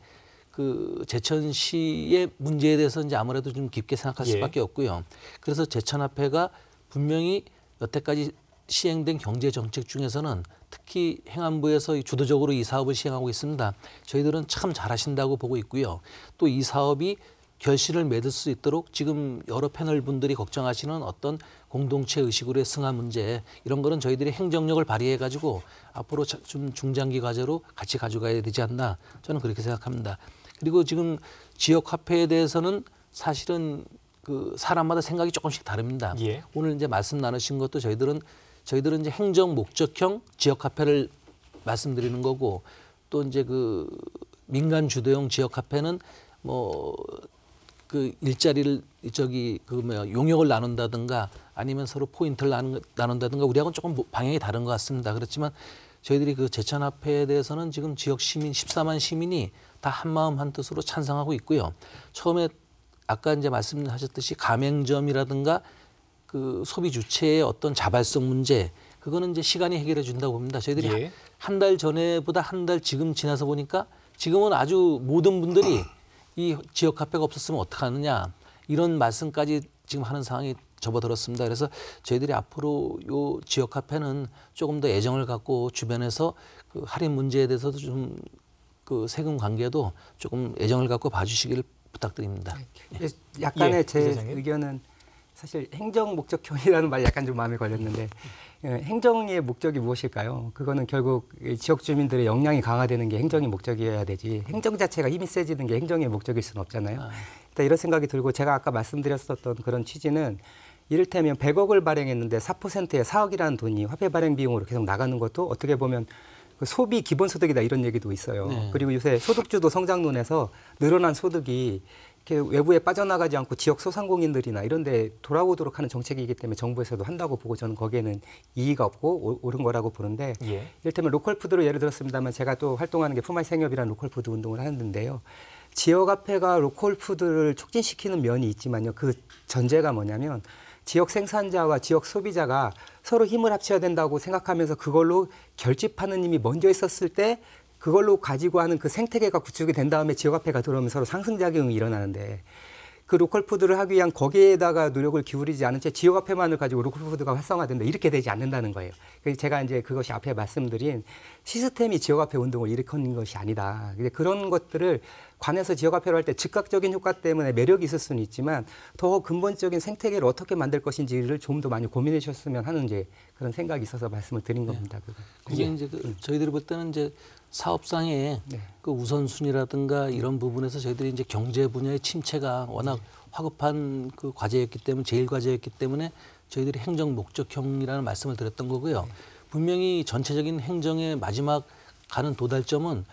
그 제천시의 문제에 대해서 이제 아무래도 좀 깊게 생각할 예. 수밖에 예. 없고요. 그래서 제천화폐가 분명히 여태까지 시행된 경제 정책 중에서는 특히 행안부에서 주도적으로 이 사업을 시행하고 있습니다. 저희들은 참 잘하신다고 보고 있고요. 또 이 사업이 결실을 맺을 수 있도록 지금 여러 패널 분들이 걱정하시는 어떤 공동체 의식으로의 승화 문제 이런 거는 저희들이 행정력을 발휘해 가지고 앞으로 좀 중장기 과제로 같이 가져가야 되지 않나 저는 그렇게 생각합니다. 그리고 지금 지역 화폐에 대해서는 사실은 그 사람마다 생각이 조금씩 다릅니다. 예. 오늘 이제 말씀 나누신 것도 저희들은 저희들은 이제 행정 목적형 지역 화폐를 말씀드리는 거고 또 이제 그 민간 주도형 지역 화폐는 뭐그 일자리를 저기 그 뭐야 용역을 나눈다든가 아니면 서로 포인트를 나눈다든가 우리하고는 조금 뭐 방향이 다른 것 같습니다. 그렇지만 저희들이 그 제천화폐에 대해서는 지금 지역 시민 14만 시민이 다 한마음 한뜻으로 찬성하고 있고요. 처음에 아까 이제 말씀하셨듯이 가맹점이라든가 그 소비 주체의 어떤 자발성 문제 그거는 이제 시간이 해결해 준다고 봅니다. 저희들이 예. 한달 전에보다 한 달 지금 지나서 보니까 지금은 아주 모든 분들이 이 지역 화폐가 없었으면 어떡하느냐 이런 말씀까지 지금 하는 상황이 접어들었습니다. 그래서 저희들이 앞으로 이 지역 화폐는 조금 더 애정을 갖고 주변에서 그 할인 문제에 대해서도 좀 그 세금 관계도 조금 애정을 갖고 봐주시기를 부탁드립니다. 네, 예. 약간의 예, 제 의견은 사실 행정 목적형이라는 말 약간 좀 마음에 걸렸는데 예, 행정의 목적이 무엇일까요? 그거는 결국 지역 주민들의 역량이 강화되는 게 행정의 목적이어야 되지 행정 자체가 힘이 세지는 게 행정의 목적일 수는 없잖아요. 아. 일단 이런 생각이 들고 제가 아까 말씀드렸었던 그런 취지는 이를테면 100억을 발행했는데 4%의 4억이라는 돈이 화폐 발행 비용으로 계속 나가는 것도 어떻게 보면 그 소비 기본소득이다 이런 얘기도 있어요. 네. 그리고 요새 소득주도 성장론에서 늘어난 소득이 이렇게 외부에 빠져나가지 않고 지역 소상공인들이나 이런 데 돌아오도록 하는 정책이기 때문에 정부에서도 한다고 보고 저는 거기에는 이의가 없고 오, 옳은 거라고 보는데 예. 이를테면 로컬푸드로 예를 들었습니다만 제가 또 활동하는 게품이생협이라는 로컬푸드 운동을 하는데요. 지역화폐가 로컬푸드를 촉진시키는 면이 있지만요. 그 전제가 뭐냐면 지역 생산자와 지역 소비자가 서로 힘을 합쳐야 된다고 생각하면서 그걸로 결집하는 힘이 먼저 있었을 때 그걸로 가지고 하는 그 생태계가 구축이 된 다음에 지역화폐가 들어오면 서로 상승작용이 일어나는데 그 로컬푸드를 하기 위한 거기에다가 노력을 기울이지 않은 채 지역화폐만을 가지고 로컬푸드가 활성화된다 이렇게 되지 않는다는 거예요. 그래서 제가 이제 그것이 앞에 말씀드린 시스템이 지역화폐 운동을 일으키는 것이 아니다. 근데 그런 것들을 관해서 지역화폐로 할 때 즉각적인 효과 때문에 매력이 있을 수는 있지만 더 근본적인 생태계를 어떻게 만들 것인지를 좀 더 많이 고민해 주셨으면 하는 이제 그런 생각이 있어서 말씀을 드린 네. 겁니다. 네. 그게 예. 이제 그 음. 저희들이 볼 때는 이제 사업상의 네. 그 우선순위라든가 이런 부분에서 저희들이 이제 경제 분야의 침체가 워낙 네. 화급한 그 과제였기 때문에 제일 과제였기 때문에 저희들이 행정 목적형이라는 말씀을 드렸던 거고요. 네. 분명히 전체적인 행정의 마지막 가는 도달점은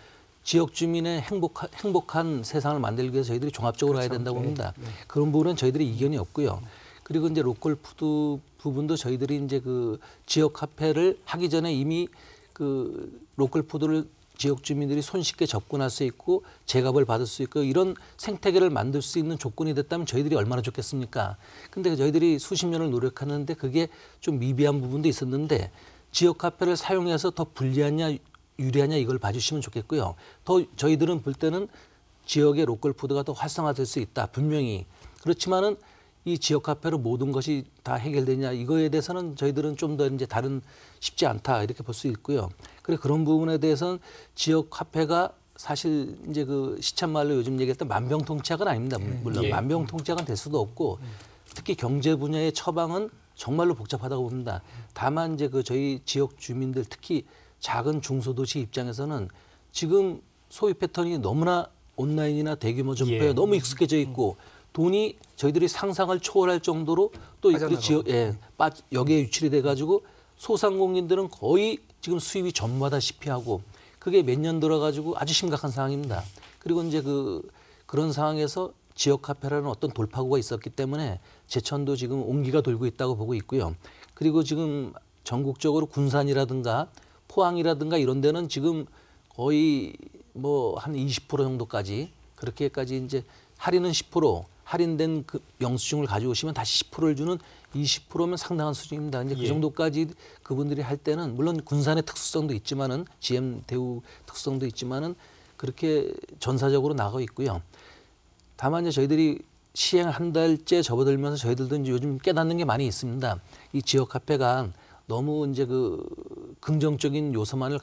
지역 주민의 행복한, 행복한 세상을 만들기 위해서 저희들이 종합적으로 그렇죠. 가야 된다고 봅니다. 네. 네. 그런 부분은 저희들이 이견이 없고요. 네. 그리고 이제 로컬 푸드 부분도 저희들이 이제 그 지역 카페를 하기 전에 이미 그 로컬 푸드를 지역 주민들이 손쉽게 접근할 수 있고 제값을 받을 수 있고 이런 생태계를 만들 수 있는 조건이 됐다면 저희들이 얼마나 좋겠습니까? 근데 그 저희들이 수십 년을 노력하는데 그게 좀 미비한 부분도 있었는데 지역 카페를 사용해서 더 불리하냐 유리하냐 이걸 봐주시면 좋겠고요. 더 저희들은 볼 때는 지역의 로컬 푸드가 더 활성화될 수 있다 분명히 그렇지만은 이 지역 화폐로 모든 것이 다 해결되냐 이거에 대해서는 저희들은 좀 더 이제 다른 쉽지 않다 이렇게 볼 수 있고요. 그래 그런 부분에 대해서는 지역 화폐가 사실 이제 그 시참말로 요즘 얘기했던 만병통치약은 아닙니다. 예. 물론 예. 만병통치약은 될 수도 없고 음. 특히 경제 분야의 처방은 정말로 복잡하다고 봅니다. 다만 이제 그 저희 지역 주민들 특히 작은 중소도시 입장에서는 지금 소위 패턴이 너무나 온라인이나 대규모 점포에 예. 너무 익숙해져 있고 음. 돈이 저희들이 상상을 초월할 정도로 또 이렇게 그 지역 예, 빠, 여기에 유출이 돼가지고 소상공인들은 거의 지금 수입이 전무하다시피 하고 그게 몇 년 들어가지고 아주 심각한 상황입니다. 그리고 이제 그 그런 상황에서 지역 화폐라는 어떤 돌파구가 있었기 때문에 제천도 지금 온기가 돌고 있다고 보고 있고요. 그리고 지금 전국적으로 군산이라든가 포항이라든가 이런 데는 지금 거의 뭐 한 20% 정도까지 그렇게까지 이제 할인은 10% 할인된 그 영수증을 가지고오시면 다시 10%를 주는 20%면 상당한 수준입니다. 이제 그 예. 그 정도까지 그분들이 할 때는 물론 군산의 특수성도 있지만은 GM 대우 특수성도 있지만은 그렇게 전사적으로 나가고 있고요. 다만 이제 저희들이 시행 한 달째 접어들면서 저희들도 이제 요즘 깨닫는 게 많이 있습니다. 이 지역 화폐가 너무 이제 그 긍정적인 요소만을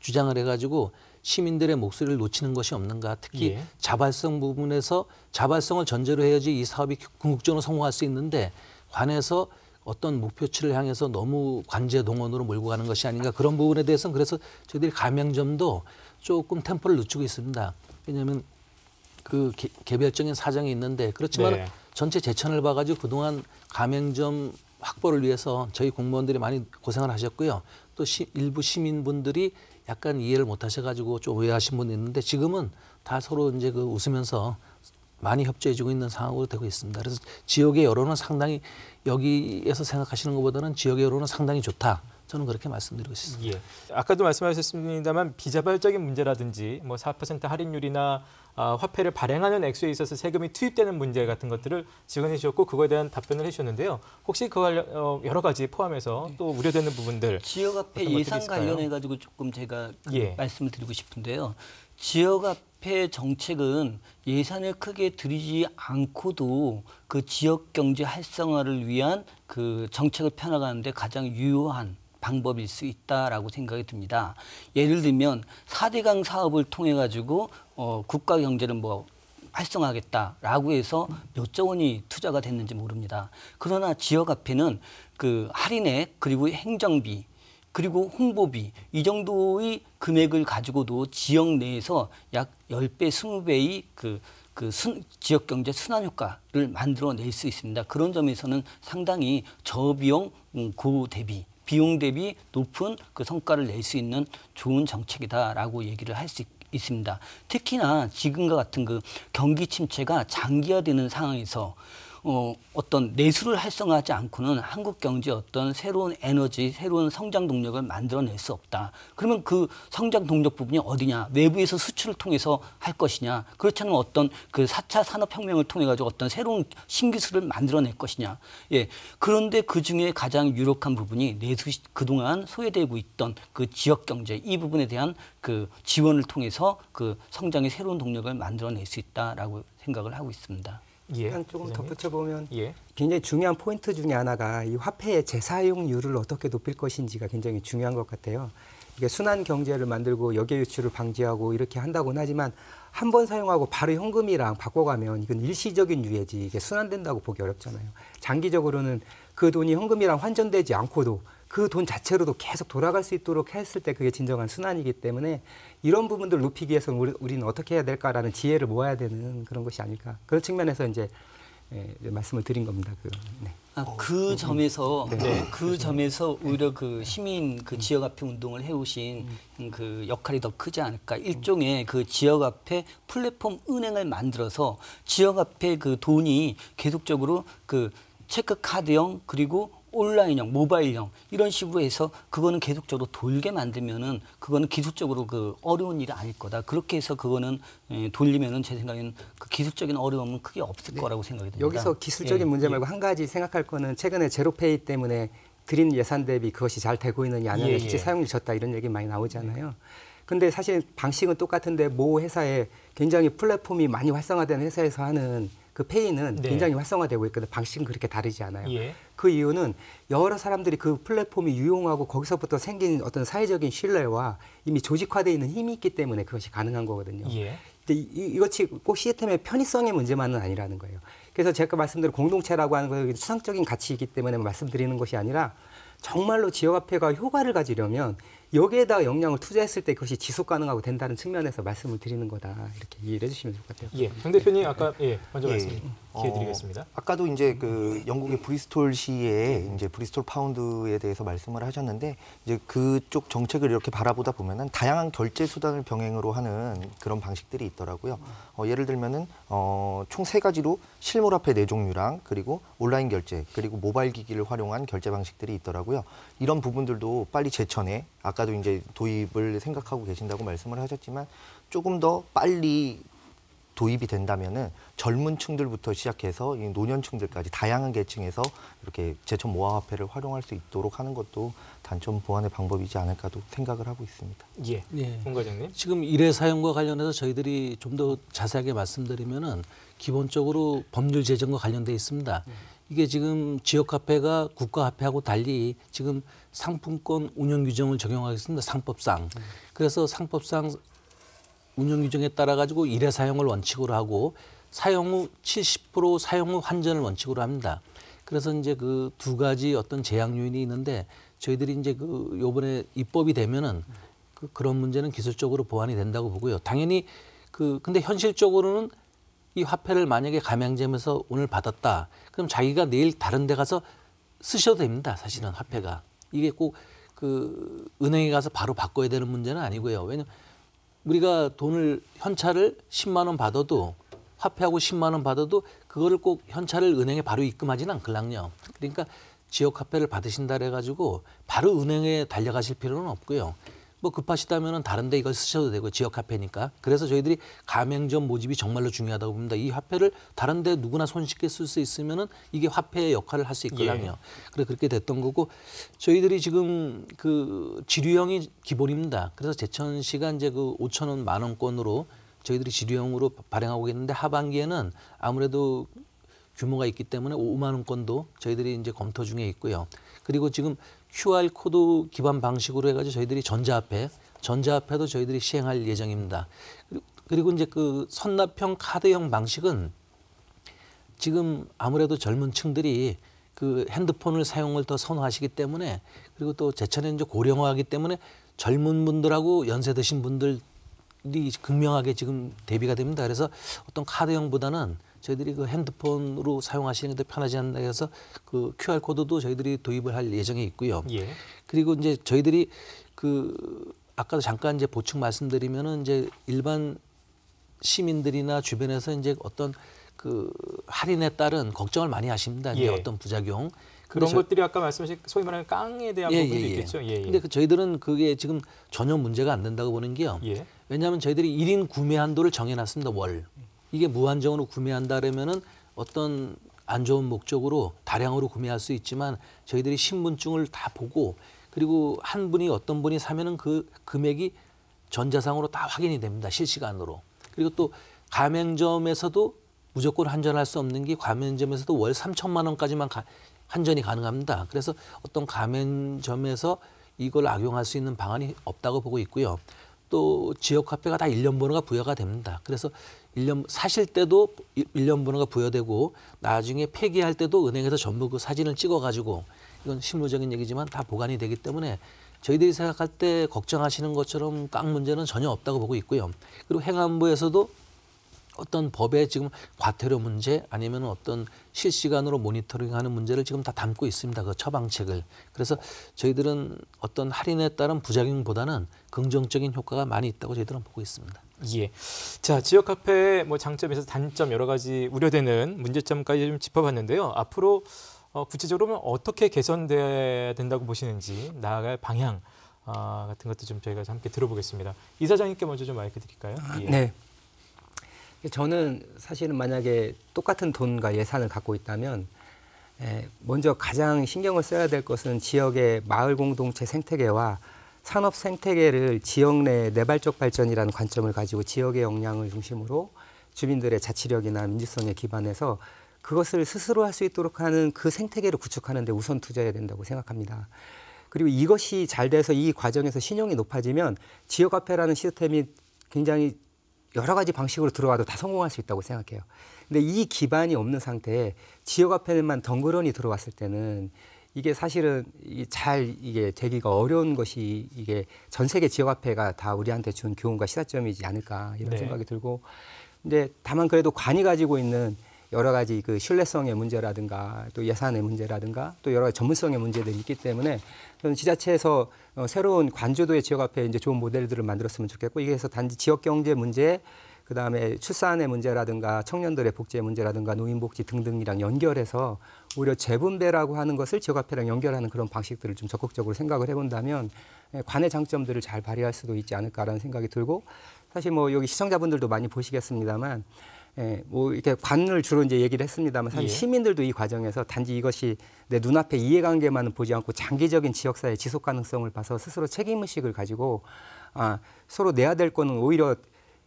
주장을 해가지고 시민들의 목소리를 놓치는 것이 없는가 특히 예. 자발성 부분에서 자발성을 전제로 해야지 이 사업이 궁극적으로 성공할 수 있는데 관해서 어떤 목표치를 향해서 너무 관제 동원으로 몰고 가는 것이 아닌가 그런 부분에 대해서는 그래서 저희들이 가맹점도 조금 템포를 늦추고 있습니다. 왜냐하면 그 개, 개별적인 사정이 있는데 그렇지만 네. 전체 제천을 봐가지고 그동안 가맹점 확보를 위해서 저희 공무원들이 많이 고생을 하셨고요. 또 시, 일부 시민분들이 약간 이해를 못 하셔가지고 좀 오해하신 분이 있는데 지금은 다 서로 이제 그 웃으면서 많이 협조해주고 있는 상황으로 되고 있습니다. 그래서 지역의 여론은 상당히 여기에서 생각하시는 것보다는 지역의 여론은 상당히 좋다. 저는 그렇게 말씀드리고 싶습니다. 예. 아까도 말씀하셨습니다만 비자발적인 문제라든지 뭐 4% 할인율이나 아, 화폐를 발행하는 액수에 있어서 세금이 투입되는 문제 같은 것들을 지원해 주셨고 그거에 대한 답변을 해주셨는데요. 혹시 그 관련 어, 여러 가지 포함해서 예. 또 우려되는 부분들 지역화폐 예산 관련해 가지고 조금 제가 그 예. 말씀을 드리고 싶은데요. 지역화폐 정책은 예산을 크게 들이지 않고도 그 지역 경제 활성화를 위한 그 정책을 펴나가는데 가장 유효한 방법일 수 있다라고 생각이 듭니다. 예를 들면 4대강 사업을 통해 가지고 어, 국가 경제를 뭐 활성화하겠다라고 해서 몇 조 원이 투자가 됐는지 모릅니다. 그러나 지역 앞에는 그 할인액 그리고 행정비 그리고 홍보비 이 정도의 금액을 가지고도 지역 내에서 약1 0배2 0 배의 그, 그 순, 지역 경제 순환 효과를 만들어낼 수 있습니다. 그런 점에서는 상당히 저비용 음, 고 대비 비용 대비 높은 그 성과를 낼 수 있는 좋은 정책이다라고 얘기를 할 수 있습니다. 특히나 지금과 같은 그 경기 침체가 장기화되는 상황에서 어, 어떤 내수를 활성화하지 않고는 한국 경제 어떤 새로운 에너지, 새로운 성장 동력을 만들어낼 수 없다. 그러면 그 성장 동력 부분이 어디냐? 외부에서 수출을 통해서 할 것이냐? 그렇지 않으면 어떤 그 4차 산업혁명을 통해 가지고 어떤 새로운 신기술을 만들어낼 것이냐? 예. 그런데 그 중에 가장 유력한 부분이 내수 그동안 소외되고 있던 그 지역 경제 이 부분에 대한 그 지원을 통해서 그 성장의 새로운 동력을 만들어낼 수 있다라고 생각을 하고 있습니다. 예, 한 조금 덧붙여보면 예. 굉장히 중요한 포인트 중에 하나가 이 화폐의 재사용률을 어떻게 높일 것인지가 굉장히 중요한 것 같아요. 이게 순환 경제를 만들고 여계 유출을 방지하고 이렇게 한다고는 하지만 한 번 사용하고 바로 현금이랑 바꿔가면 이건 일시적인 유예지 이게 순환된다고 보기 어렵잖아요. 장기적으로는 그 돈이 현금이랑 환전되지 않고도 그돈 자체로도 계속 돌아갈 수 있도록 했을 때 그게 진정한 순환이기 때문에 이런 부분들 을 높이기 위해서 우리, 우리는 어떻게 해야 될까라는 지혜를 모아야 되는 그런 것이 아닐까 그런 측면에서 이제 예, 말씀을 드린 겁니다. 그, 네. 아, 그 어, 점에서 네. 네. 그 점에서 오히려 그 시민 그 지역 앞에 운동을 해오신 음. 그 역할이 더 크지 않을까 일종의 그 지역 앞에 플랫폼 은행을 만들어서 지역 앞에 그 돈이 계속적으로 그 체크카드형 그리고 온라인형, 모바일형 이런 식으로 해서 그거는 계속적으로 돌게 만들면은 그거는 기술적으로 그 어려운 일이 아닐 거다. 그렇게 해서 그거는 예, 돌리면은 제 생각에는 그 기술적인 어려움은 크게 없을 네. 거라고 생각이 듭니다. 여기서 기술적인 예. 문제 예. 말고 한 가지 생각할 거는 최근에 제로페이 때문에 그린 예산 대비 그것이 잘 되고 있느냐 아니냐 예, 실제 예. 사용률 이 졌다 이런 얘기 많이 나오잖아요. 네. 근데 사실 방식은 똑같은데 모 회사에 굉장히 플랫폼이 많이 활성화된 회사에서 하는 그 페이는 네. 굉장히 활성화되고 있거든. 요 방식은 그렇게 다르지 않아요. 예. 그 이유는 여러 사람들이 그 플랫폼이 유용하고 거기서부터 생긴 어떤 사회적인 신뢰와 이미 조직화되어 있는 힘이 있기 때문에 그것이 가능한 거거든요. 예. 이것이 꼭 시스템의 편의성의 문제만은 아니라는 거예요. 그래서 제가 말씀드린 공동체라고 하는 것은 추상적인 가치이기 때문에 말씀드리는 것이 아니라 정말로 지역화폐가 효과를 가지려면 여기에다 역량을 투자했을 때 그것이 지속 가능하고 된다는 측면에서 말씀을 드리는 거다 이렇게 이해해 주시면 좋을 것 같아요. 예, 장 대표님 네. 아까 예 먼저 예. 말씀. 기회 드리겠습니다. 어, 아까도 이제 그 영국의 브리스톨 시의 이제 브리스톨 파운드에 대해서 말씀을 하셨는데 이제 그쪽 정책을 이렇게 바라보다 보면은 다양한 결제 수단을 병행으로 하는 그런 방식들이 있더라고요. 어, 예를 들면은 어, 총 세 가지로 실물 화폐 네 종류랑 그리고 온라인 결제 그리고 모바일 기기를 활용한 결제 방식들이 있더라고요. 이런 부분들도 빨리 제천에 아까도 이제 도입을 생각하고 계신다고 말씀을 하셨지만 조금 더 빨리 도입이 된다면은 젊은 층들부터 시작해서 이 노년층들까지 다양한 계층에서 이렇게 제천 모아화폐를 활용할 수 있도록 하는 것도 단점 보완의 방법이지 않을까도 생각을 하고 있습니다. 예. 예. 예. 홍 과장님. 지금 일회 사용과 관련해서 저희들이 좀 더 자세하게 말씀드리면은 기본적으로 법률 제정과 관련돼 있습니다. 음. 이게 지금 지역화폐가 국가화폐하고 달리 지금 상품권 운영 규정을 적용하겠습니다. 상법상. 음. 그래서 상법상 운영 규정에 따라 가지고 일회 사용을 원칙으로 하고 사용 후 70% 사용 후 환전을 원칙으로 합니다. 그래서 이제 그 두 가지 어떤 제약 요인이 있는데 저희들이 이제 그 요번에 입법이 되면은 그 그런 문제는 기술적으로 보완이 된다고 보고요. 당연히 그 근데 현실적으로는 이 화폐를 만약에 가맹점에서 오늘 받았다. 그럼 자기가 내일 다른 데 가서 쓰셔도 됩니다. 사실은 화폐가. 이게 꼭 그 은행에 가서 바로 바꿔야 되는 문제는 아니고요. 왜냐면 우리가 돈을 현찰을 10만 원 받아도 화폐하고 10만 원 받아도 그거를 꼭 현찰을 은행에 바로 입금하지는 않을랑요. 그러니까 지역 화폐를 받으신다 그가지고 바로 은행에 달려가실 필요는 없고요. 뭐 급하시다면 은 다른데 이걸 쓰셔도 되고 지역 화폐니까. 그래서 저희들이 가맹점 모집이 정말로 중요하다고 봅니다. 이 화폐를 다른데 누구나 손쉽게 쓸 수 있으면은 이게 화폐의 역할을 할 수 있거든요. 예. 그래 그렇게 됐던 거고 저희들이 지금 그 지류형이 기본입니다. 그래서 제천시가 이제 그오천원 만 원권으로 저희들이 지류형으로 발행하고 있는데 하반기에는 아무래도 규모가 있기 때문에 5만 원권도 저희들이 이제 검토 중에 있고요. 그리고 지금 QR 코드 기반 방식으로 해가지고 저희들이 전자화폐, 전자화폐도 저희들이 시행할 예정입니다. 그리고 이제 그 선납형 카드형 방식은 지금 아무래도 젊은 층들이 그 핸드폰을 사용을 더 선호하시기 때문에 그리고 또 제천은 이 고령화하기 때문에 젊은 분들하고 연세 드신 분들이 극명하게 지금 대비가 됩니다. 그래서 어떤 카드형보다는 저희들이 그 핸드폰으로 사용하시는 게더 편하지 않나 해서 그 QR 코드도 저희들이 도입을 할예정에 있고요. 예. 그리고 이제 저희들이 그 아까도 잠깐 이제 보충 말씀드리면은 이제 일반 시민들이나 주변에서 이제 어떤 그 할인에 따른 걱정을 많이 하십니다. 이제 예. 어떤 부작용 그런 저, 것들이 아까 말씀하신 소위 말하는 깡에 대한 예, 예, 부분도 예, 있겠죠. 예, 예. 근데 그 저희들은 그게 지금 전혀 문제가 안 된다고 보는 게요. 예. 왜냐하면 저희들이 일인 구매 한도를 정해놨습니다. 월. 이게 무한정으로 구매한다 그러면은 어떤 안 좋은 목적으로 다량으로 구매할 수 있지만 저희들이 신분증을 다 보고 그리고 한 분이 어떤 분이 사면은 그 금액이 전자상으로 다 확인이 됩니다. 실시간으로. 그리고 또 가맹점에서도 무조건 환전할 수 없는 게 가맹점에서도 월 3천만 원까지만 가, 환전이 가능합니다. 그래서 어떤 가맹점에서 이걸 악용할 수 있는 방안이 없다고 보고 있고요. 또 지역 화폐가 다 일련 번호가 부여가 됩니다. 그래서 1년 사실 때도 1년 번호가 부여되고 나중에 폐기할 때도 은행에서 전부 그 사진을 찍어 가지고 이건 실무적인 얘기지만 다 보관이 되기 때문에 저희들이 생각할 때 걱정하시는 것처럼 깡 문제는 전혀 없다고 보고 있고요. 그리고 행안부에서도 어떤 법에 지금 과태료 문제 아니면 어떤 실시간으로 모니터링하는 문제를 지금 다 담고 있습니다. 그 처방책을. 그래서 저희들은 어떤 할인에 따른 부작용보다는 긍정적인 효과가 많이 있다고 저희들은 보고 있습니다. 예. 자, 지역 카페뭐 장점에서 단점 여러 가지 우려되는 문제점까지 좀 짚어봤는데요. 앞으로 어, 구체적으로 어떻게 개선돼야 된다고 보시는지 나아갈 방향 어, 같은 것도 좀 저희가 함께 들어보겠습니다. 이사장님께 먼저 좀 마이크 드릴까요? 아, 예. 네. 저는 사실은 만약에 똑같은 돈과 예산을 갖고 있다면 에, 먼저 가장 신경을 써야 될 것은 지역의 마을 공동체 생태계와 산업 생태계를 지역 내 내발적 발전이라는 관점을 가지고 지역의 역량을 중심으로 주민들의 자치력이나 민주성에 기반해서 그것을 스스로 할 수 있도록 하는 그 생태계를 구축하는 데 우선 투자해야 된다고 생각합니다. 그리고 이것이 잘 돼서 이 과정에서 신용이 높아지면 지역화폐라는 시스템이 굉장히 여러 가지 방식으로 들어와도 다 성공할 수 있다고 생각해요. 근데 이 기반이 없는 상태에 지역화폐만 덩그러니 들어왔을 때는 이게 사실은 잘 이게 되기가 어려운 것이 이게 전 세계 지역화폐가 다 우리한테 준 교훈과 시사점이지 않을까 이런 네. 생각이 들고 근데 다만 그래도 관이 가지고 있는 여러 가지 그 신뢰성의 문제라든가 또 예산의 문제라든가 또 여러 가지 전문성의 문제들이 있기 때문에 저는 지자체에서 어, 새로운 관주도의 지역화폐 이제 좋은 모델들을 만들었으면 좋겠고 이게 해서 단지 지역 경제 문제 그다음에 출산의 문제라든가 청년들의 복지의 문제라든가 노인복지 등등이랑 연결해서 오히려 재분배라고 하는 것을 지역화폐랑 연결하는 그런 방식들을 좀 적극적으로 생각을 해본다면 예, 관의 장점들을 잘 발휘할 수도 있지 않을까라는 생각이 들고 사실 뭐 여기 시청자분들도 많이 보시겠습니다만 예, 뭐 이렇게 관을 주로 이제 얘기를 했습니다만 사실 예. 시민들도 이 과정에서 단지 이것이 내 눈앞의 이해관계만은 보지 않고 장기적인 지역사회 지속 가능성을 봐서 스스로 책임 의식을 가지고 아, 서로 내야 될 거는 오히려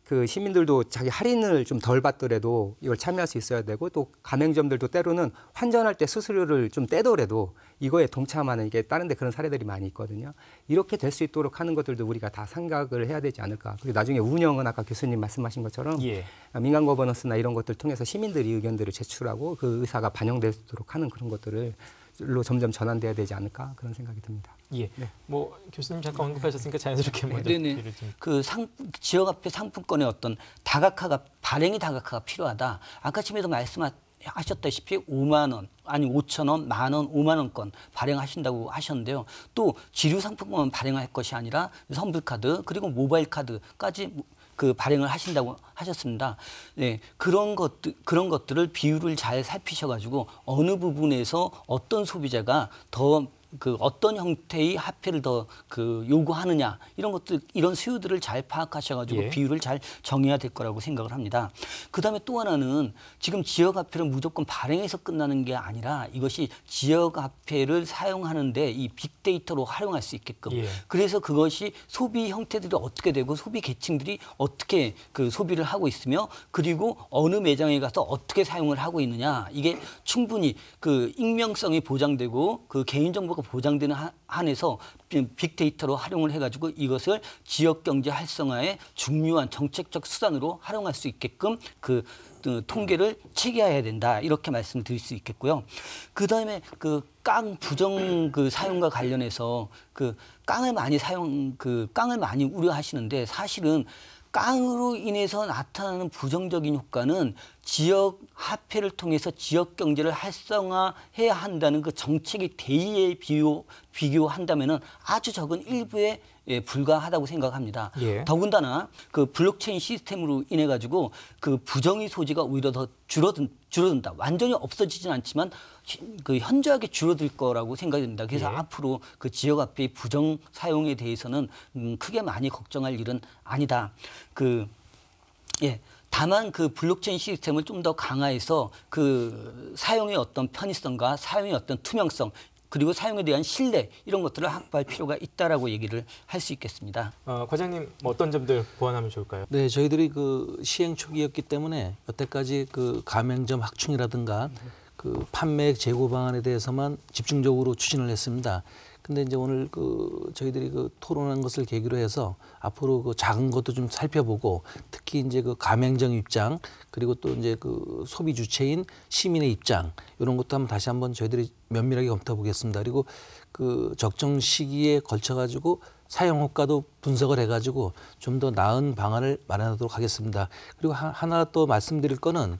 그 시민들도 자기 할인을 좀 덜 받더라도 이걸 참여할 수 있어야 되고 또 가맹점들도 때로는 환전할 때 수수료를 좀 떼더라도 이거에 동참하는 게 다른 데 그런 사례들이 많이 있거든요. 이렇게 될 수 있도록 하는 것들도 우리가 다 생각을 해야 되지 않을까. 그리고 나중에 운영은 아까 교수님 말씀하신 것처럼 예. 민간 거버넌스나 이런 것들 통해서 시민들이 의견들을 제출하고 그 의사가 반영될수있도록 하는 그런 것들을로 점점 전환돼야 되지 않을까 그런 생각이 듭니다. 예. 네. 뭐 교수님 잠깐 언급하셨으니까 자연스럽게 네. 먼저 네네. 좀. 그 상, 지역 화폐 상품권의 어떤 다각화가 발행이 다각화가 필요하다. 아까 처음에도 말씀하셨다시피 5만 원 아니 5천 원, 만 원, 5만 원권 발행하신다고 하셨는데요. 또 지류 상품권 발행할 것이 아니라 선불 카드 그리고 모바일 카드까지 뭐 그 발행을 하신다고 하셨습니다. 네, 그런 것들 그런 것들을 비율을 잘 살피셔 가지고 어느 부분에서 어떤 소비자가 더그 어떤 형태의 화폐를 더 그 요구하느냐 이런 것들 이런 수요들을 잘 파악하셔가지고 예. 비율을 잘 정해야 될 거라고 생각을 합니다. 그 다음에 또 하나는 지금 지역 화폐를 무조건 발행해서 끝나는 게 아니라 이것이 지역 화폐를 사용하는데 이 빅데이터로 활용할 수 있게끔 예. 그래서 그것이 소비 형태들이 어떻게 되고 소비 계층들이 어떻게 그 소비를 하고 있으며 그리고 어느 매장에 가서 어떻게 사용을 하고 있느냐 이게 충분히 그 익명성이 보장되고 그 개인정보가 보장되는 한에서 빅데이터로 활용을 해가지고 이것을 지역 경제 활성화에 중요한 정책적 수단으로 활용할 수 있게끔 그, 그 통계를 체계해야 된다 이렇게 말씀드릴 수 있겠고요. 그다음에 그 깡 부정 그 사용과 관련해서 그 깡을 많이 사용 그 깡을 많이 우려하시는데 사실은 깡으로 인해서 나타나는 부정적인 효과는 지역 화폐를 통해서 지역 경제를 활성화해야 한다는 그 정책의 대의에 비교, 비교한다면 아주 적은 일부의 예, 불가하다고 생각합니다. 예. 더군다나 그 블록체인 시스템으로 인해 가지고 그 부정의 소지가 오히려 더 줄어든 줄어든다. 완전히 없어지진 않지만 그 현저하게 줄어들 거라고 생각이 듭니다. 그래서 예. 앞으로 그 지역 화폐 부정 사용에 대해서는 음, 크게 많이 걱정할 일은 아니다. 그 예. 다만 그 블록체인 시스템을 좀 더 강화해서 그 사용의 어떤 편의성과 사용의 어떤 투명성 그리고 사용에 대한 신뢰 이런 것들을 확보할 필요가 있다라고 얘기를 할 수 있겠습니다. 어, 과장님 뭐 어떤 점들 보완하면 좋을까요? 네, 저희들이 그 시행 초기였기 때문에 여태까지 그 가맹점 확충이라든가 그판매 재고 방안에 대해서만 집중적으로 추진을 했습니다. 근데 이제 오늘 그 저희들이 그 토론한 것을 계기로 해서 앞으로 그 작은 것도 좀 살펴보고 특히 이제 그가맹점 입장 그리고 또 이제 그 소비 주체인 시민의 입장 이런 것도 한번 다시 한번 저희들이 면밀하게 검토해 보겠습니다. 그리고 그 적정 시기에 걸쳐 가지고 사용 효과도 분석을 해 가지고 좀 더 나은 방안을 마련하도록 하겠습니다. 그리고 하, 하나 또 말씀드릴 거는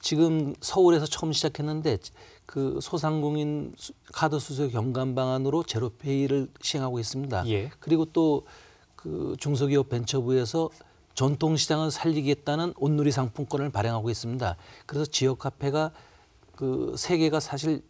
지금 서울에서 처음 시작했는데 그 소상공인 카드 수수료 경감 방안으로 제로페이를 시행하고 있습니다. 예. 그리고 또 그 중소기업 벤처부에서 전통 시장을 살리겠다는 온누리 상품권을 발행하고 있습니다. 그래서 지역 화폐가 그세 개가 사실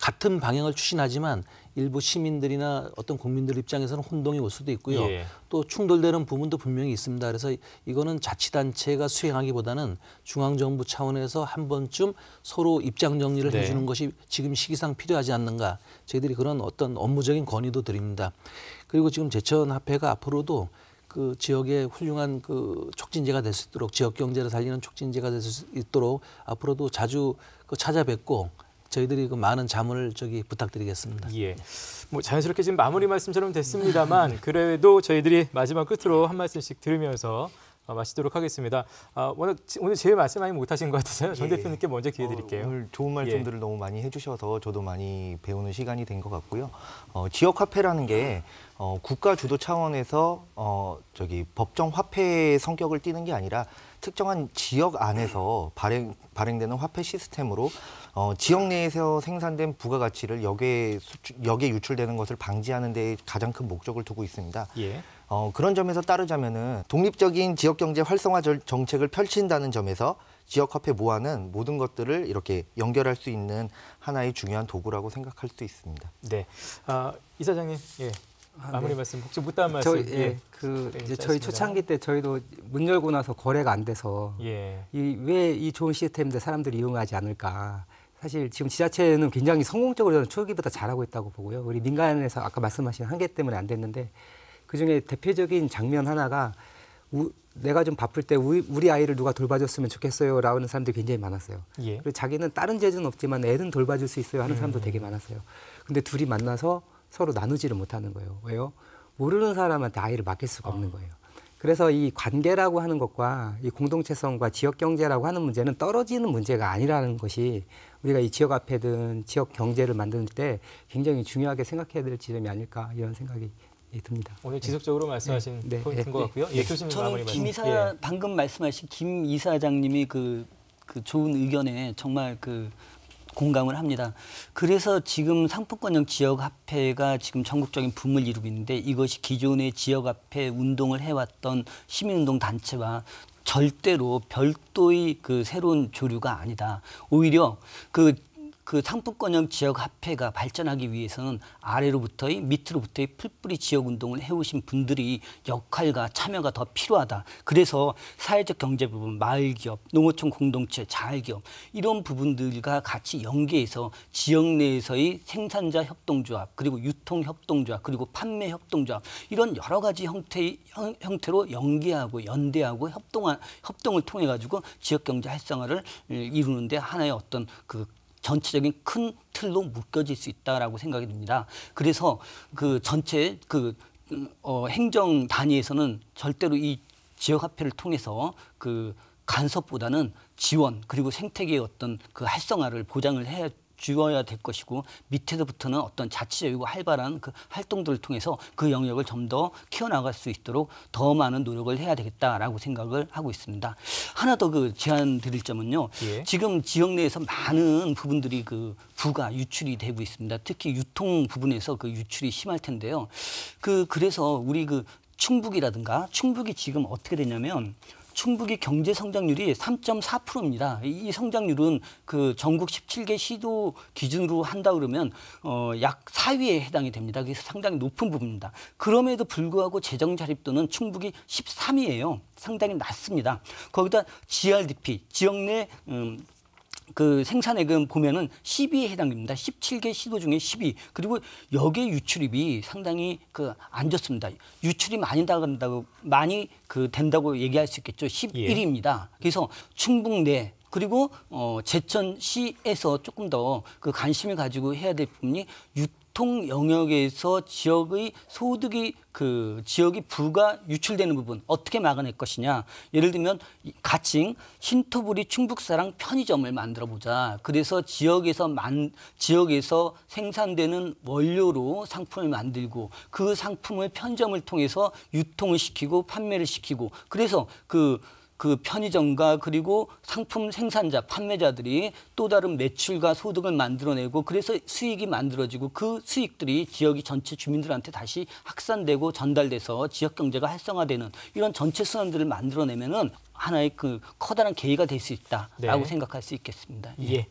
같은 방향을 추진하지만 일부 시민들이나 어떤 국민들 입장에서는 혼동이 올 수도 있고요. 예. 또 충돌되는 부분도 분명히 있습니다. 그래서 이거는 자치단체가 수행하기보다는 중앙정부 차원에서 한 번쯤 서로 입장 정리를 네. 해주는 것이 지금 시기상 필요하지 않는가. 저희들이 그런 어떤 업무적인 건의도 드립니다. 그리고 지금 제천합회가 앞으로도 그 지역의 훌륭한 그 촉진제가 될 수 있도록 지역 경제를 살리는 촉진제가 될 수 있도록 앞으로도 자주 그 찾아뵙고 저희들이 그 많은 자문을 저기 부탁드리겠습니다. 예. 뭐 자연스럽게 지금 마무리 말씀처럼 됐습니다만 그래도 저희들이 마지막 끝으로 한 말씀씩 들으면서 어, 마치도록 하겠습니다. 아, 워낙 오늘 제일 말씀 많이 못하신 것 같아서요. 예. 전 대표님께 먼저 기회 어, 드릴게요. 어, 오늘 좋은 예. 말씀들을 예. 너무 많이 해주셔서 저도 많이 배우는 시간이 된 것 같고요. 어, 지역 화폐라는 게 어, 국가 주도 차원에서 어, 저기 법정 화폐의 성격을 띠는 게 아니라 특정한 지역 안에서 발행, 발행되는 화폐 시스템으로 어, 지역 내에서 생산된 부가가치를 역외, 수출, 역에 유출되는 것을 방지하는 데 가장 큰 목적을 두고 있습니다. 예. 어, 그런 점에서 따르자면 독립적인 지역 경제 활성화 정책을 펼친다는 점에서 지역 화폐 모아는 모든 것들을 이렇게 연결할 수 있는 하나의 중요한 도구라고 생각할 수 있습니다. 네, 아, 이사장님, 예, 아, 마무리 네. 말씀 혹시 못다한 말씀. 저 예, 예. 그 예, 이제 저희 초창기 때 저희도 문 열고 나서 거래가 안 돼서 예. 이왜 이 좋은 시스템인데 사람들이 이용하지 않을까. 사실 지금 지자체는 굉장히 성공적으로 저는 초기보다 잘하고 있다고 보고요. 우리 민간에서 아까 말씀하신 한계 때문에 안 됐는데 그 중에 대표적인 장면 하나가 우, 내가 좀 바쁠 때 우리, 우리 아이를 누가 돌봐줬으면 좋겠어요 라는 사람들이 굉장히 많았어요. 예. 그리고 자기는 다른 재주는 없지만 애는 돌봐줄 수 있어요 하는 사람도 음. 되게 많았어요. 근데 둘이 만나서 서로 나누지를 못하는 거예요. 왜요? 모르는 사람한테 아이를 맡길 수가 아. 없는 거예요. 그래서 이 관계라고 하는 것과 이 공동체성과 지역 경제라고 하는 문제는 떨어지는 문제가 아니라는 것이 우리가 이 지역 앞에든 지역 경제를 만드는때 굉장히 중요하게 생각해야 될 지점이 아닐까 이런 생각이 듭니다. 오늘 네. 지속적으로 네. 말씀하신 네. 네. 포인트인 네. 것 같고요. 예, 네. 교수님 저는 김 이사 예. 방금 말씀하신 김 이사장님이 그, 그 좋은 의견에 정말 그 공감을 합니다. 그래서 지금 상품권형 지역화폐가 지금 전국적인 붐을 이루고 있는데 이것이 기존의 지역화폐 운동을 해왔던 시민운동 단체와 절대로 별도의 그 새로운 조류가 아니다. 오히려 그그 상품권형 지역 화폐가 발전하기 위해서는 아래로부터의 밑으로부터의 풀뿌리 지역 운동을 해오신 분들이 역할과 참여가 더 필요하다. 그래서 사회적 경제 부분, 마을 기업, 농어촌 공동체, 자활 기업 이런 부분들과 같이 연계해서 지역 내에서의 생산자 협동조합 그리고 유통 협동조합 그리고 판매 협동조합 이런 여러 가지 형태의 형, 형태로 연계하고 연대하고 협동한 협동을 통해 가지고 지역 경제 활성화를 음, 이루는데 하나의 어떤 그 전체적인 큰 틀로 묶여질 수 있다라고 생각이 듭니다. 그래서 그 전체 그 어, 행정 단위에서는 절대로 이 지역 화폐를 통해서 그 간섭보다는 지원 그리고 생태계의 어떤 그 활성화를 보장을 해야 주어야 될 것이고 밑에서부터는 어떤 자치적이고 활발한 그 활동들을 통해서 그 영역을 좀 더 키워나갈 수 있도록 더 많은 노력을 해야 되겠다라고 생각을 하고 있습니다. 하나 더 그 제안 드릴 점은요. 예. 지금 지역 내에서 많은 부분들이 그 부가 유출이 되고 있습니다. 특히 유통 부분에서 그 유출이 심할 텐데요. 그 그래서 우리 그 충북이라든가 충북이 지금 어떻게 되냐면 충북의 경제 성장률이 3.4%입니다. 이 성장률은 그 전국 17개 시도 기준으로 한다 그러면 어, 약 4위에 해당이 됩니다. 그게 상당히 높은 부분입니다. 그럼에도 불구하고 재정 자립도는 충북이 13위예요. 상당히 낮습니다. 거기다 GRDP 지역 내 음, 그 생산액은 보면은 10위에 해당됩니다. 17개 시도 중에 10위. 그리고 여기에 유출입이 상당히 그 안 좋습니다. 유출이 많이 나간다고 많이 그 된다고 얘기할 수 있겠죠. 11위입니다. 예. 그래서 충북 내 그리고 어 제천시에서 조금 더 그 관심을 가지고 해야 될 부분이 유, 교통 영역에서 지역의 소득이 그 지역이 부가 유출되는 부분 어떻게 막아낼 것이냐. 예를 들면 가칭 신토부리 충북사랑 편의점을 만들어 보자. 그래서 지역에서 만 지역에서 생산되는 원료로 상품을 만들고 그 상품을 편점을 통해서 유통을 시키고 판매를 시키고 그래서 그그 편의점과 그리고 상품 생산자, 판매자들이 또 다른 매출과 소득을 만들어내고 그래서 수익이 만들어지고 그 수익들이 지역이 전체 주민들한테 다시 확산되고 전달돼서 지역 경제가 활성화되는 이런 전체 순환들을 만들어내면은 하나의 그 커다란 계기가 될 수 있다라고 네. 생각할 수 있겠습니다. 예. 예.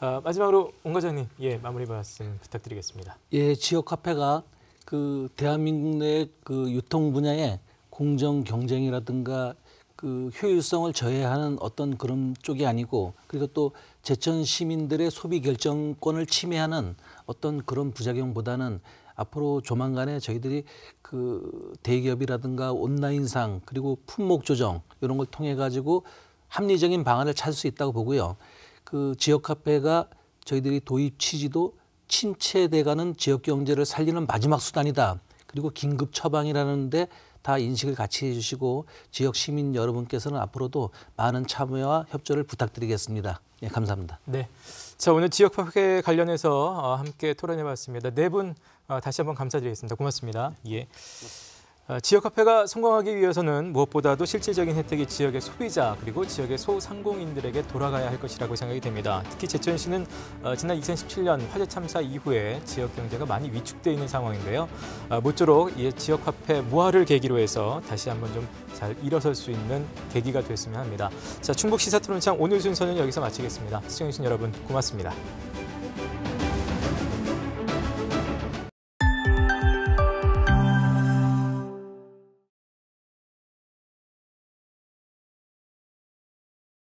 어, 마지막으로 옹 과장님 예 마무리 말씀 부탁드리겠습니다. 예 지역 카페가 그 대한민국 내 그 유통 분야에 공정 경쟁이라든가 그 효율성을 저해하는 어떤 그런 쪽이 아니고 그리고 또 제천 시민들의 소비 결정권을 침해하는 어떤 그런 부작용보다는 앞으로 조만간에 저희들이 그 대기업이라든가 온라인상 그리고 품목 조정 이런 걸 통해 가지고 합리적인 방안을 찾을 수 있다고 보고요. 그 지역 카페가 저희들이 도입 취지도 침체돼가는 지역 경제를 살리는 마지막 수단이다. 그리고 긴급 처방이라는데 다 인식을 같이 해주시고 지역 시민 여러분께서는 앞으로도 많은 참여와 협조를 부탁드리겠습니다. 네, 감사합니다. 네. 자, 오늘 지역 파괴 관련해서 어, 함께 토론해봤습니다. 네분 어, 다시 한번 감사드리겠습니다. 고맙습니다. 예. 고맙습니다. 아, 지역 화폐가 성공하기 위해서는 무엇보다도 실질적인 혜택이 지역의 소비자 그리고 지역의 소상공인들에게 돌아가야 할 것이라고 생각이 됩니다. 특히 제천시는 어, 지난 2017년 화재 참사 이후에 지역 경제가 많이 위축되어 있는 상황인데요. 아, 모쪼록 이 지역 화폐 무화를 계기로 해서 다시 한번 좀 잘 일어설 수 있는 계기가 됐으면 합니다. 자, 충북 시사 토론창 오늘 순서는 여기서 마치겠습니다. 시청해주신 여러분 고맙습니다.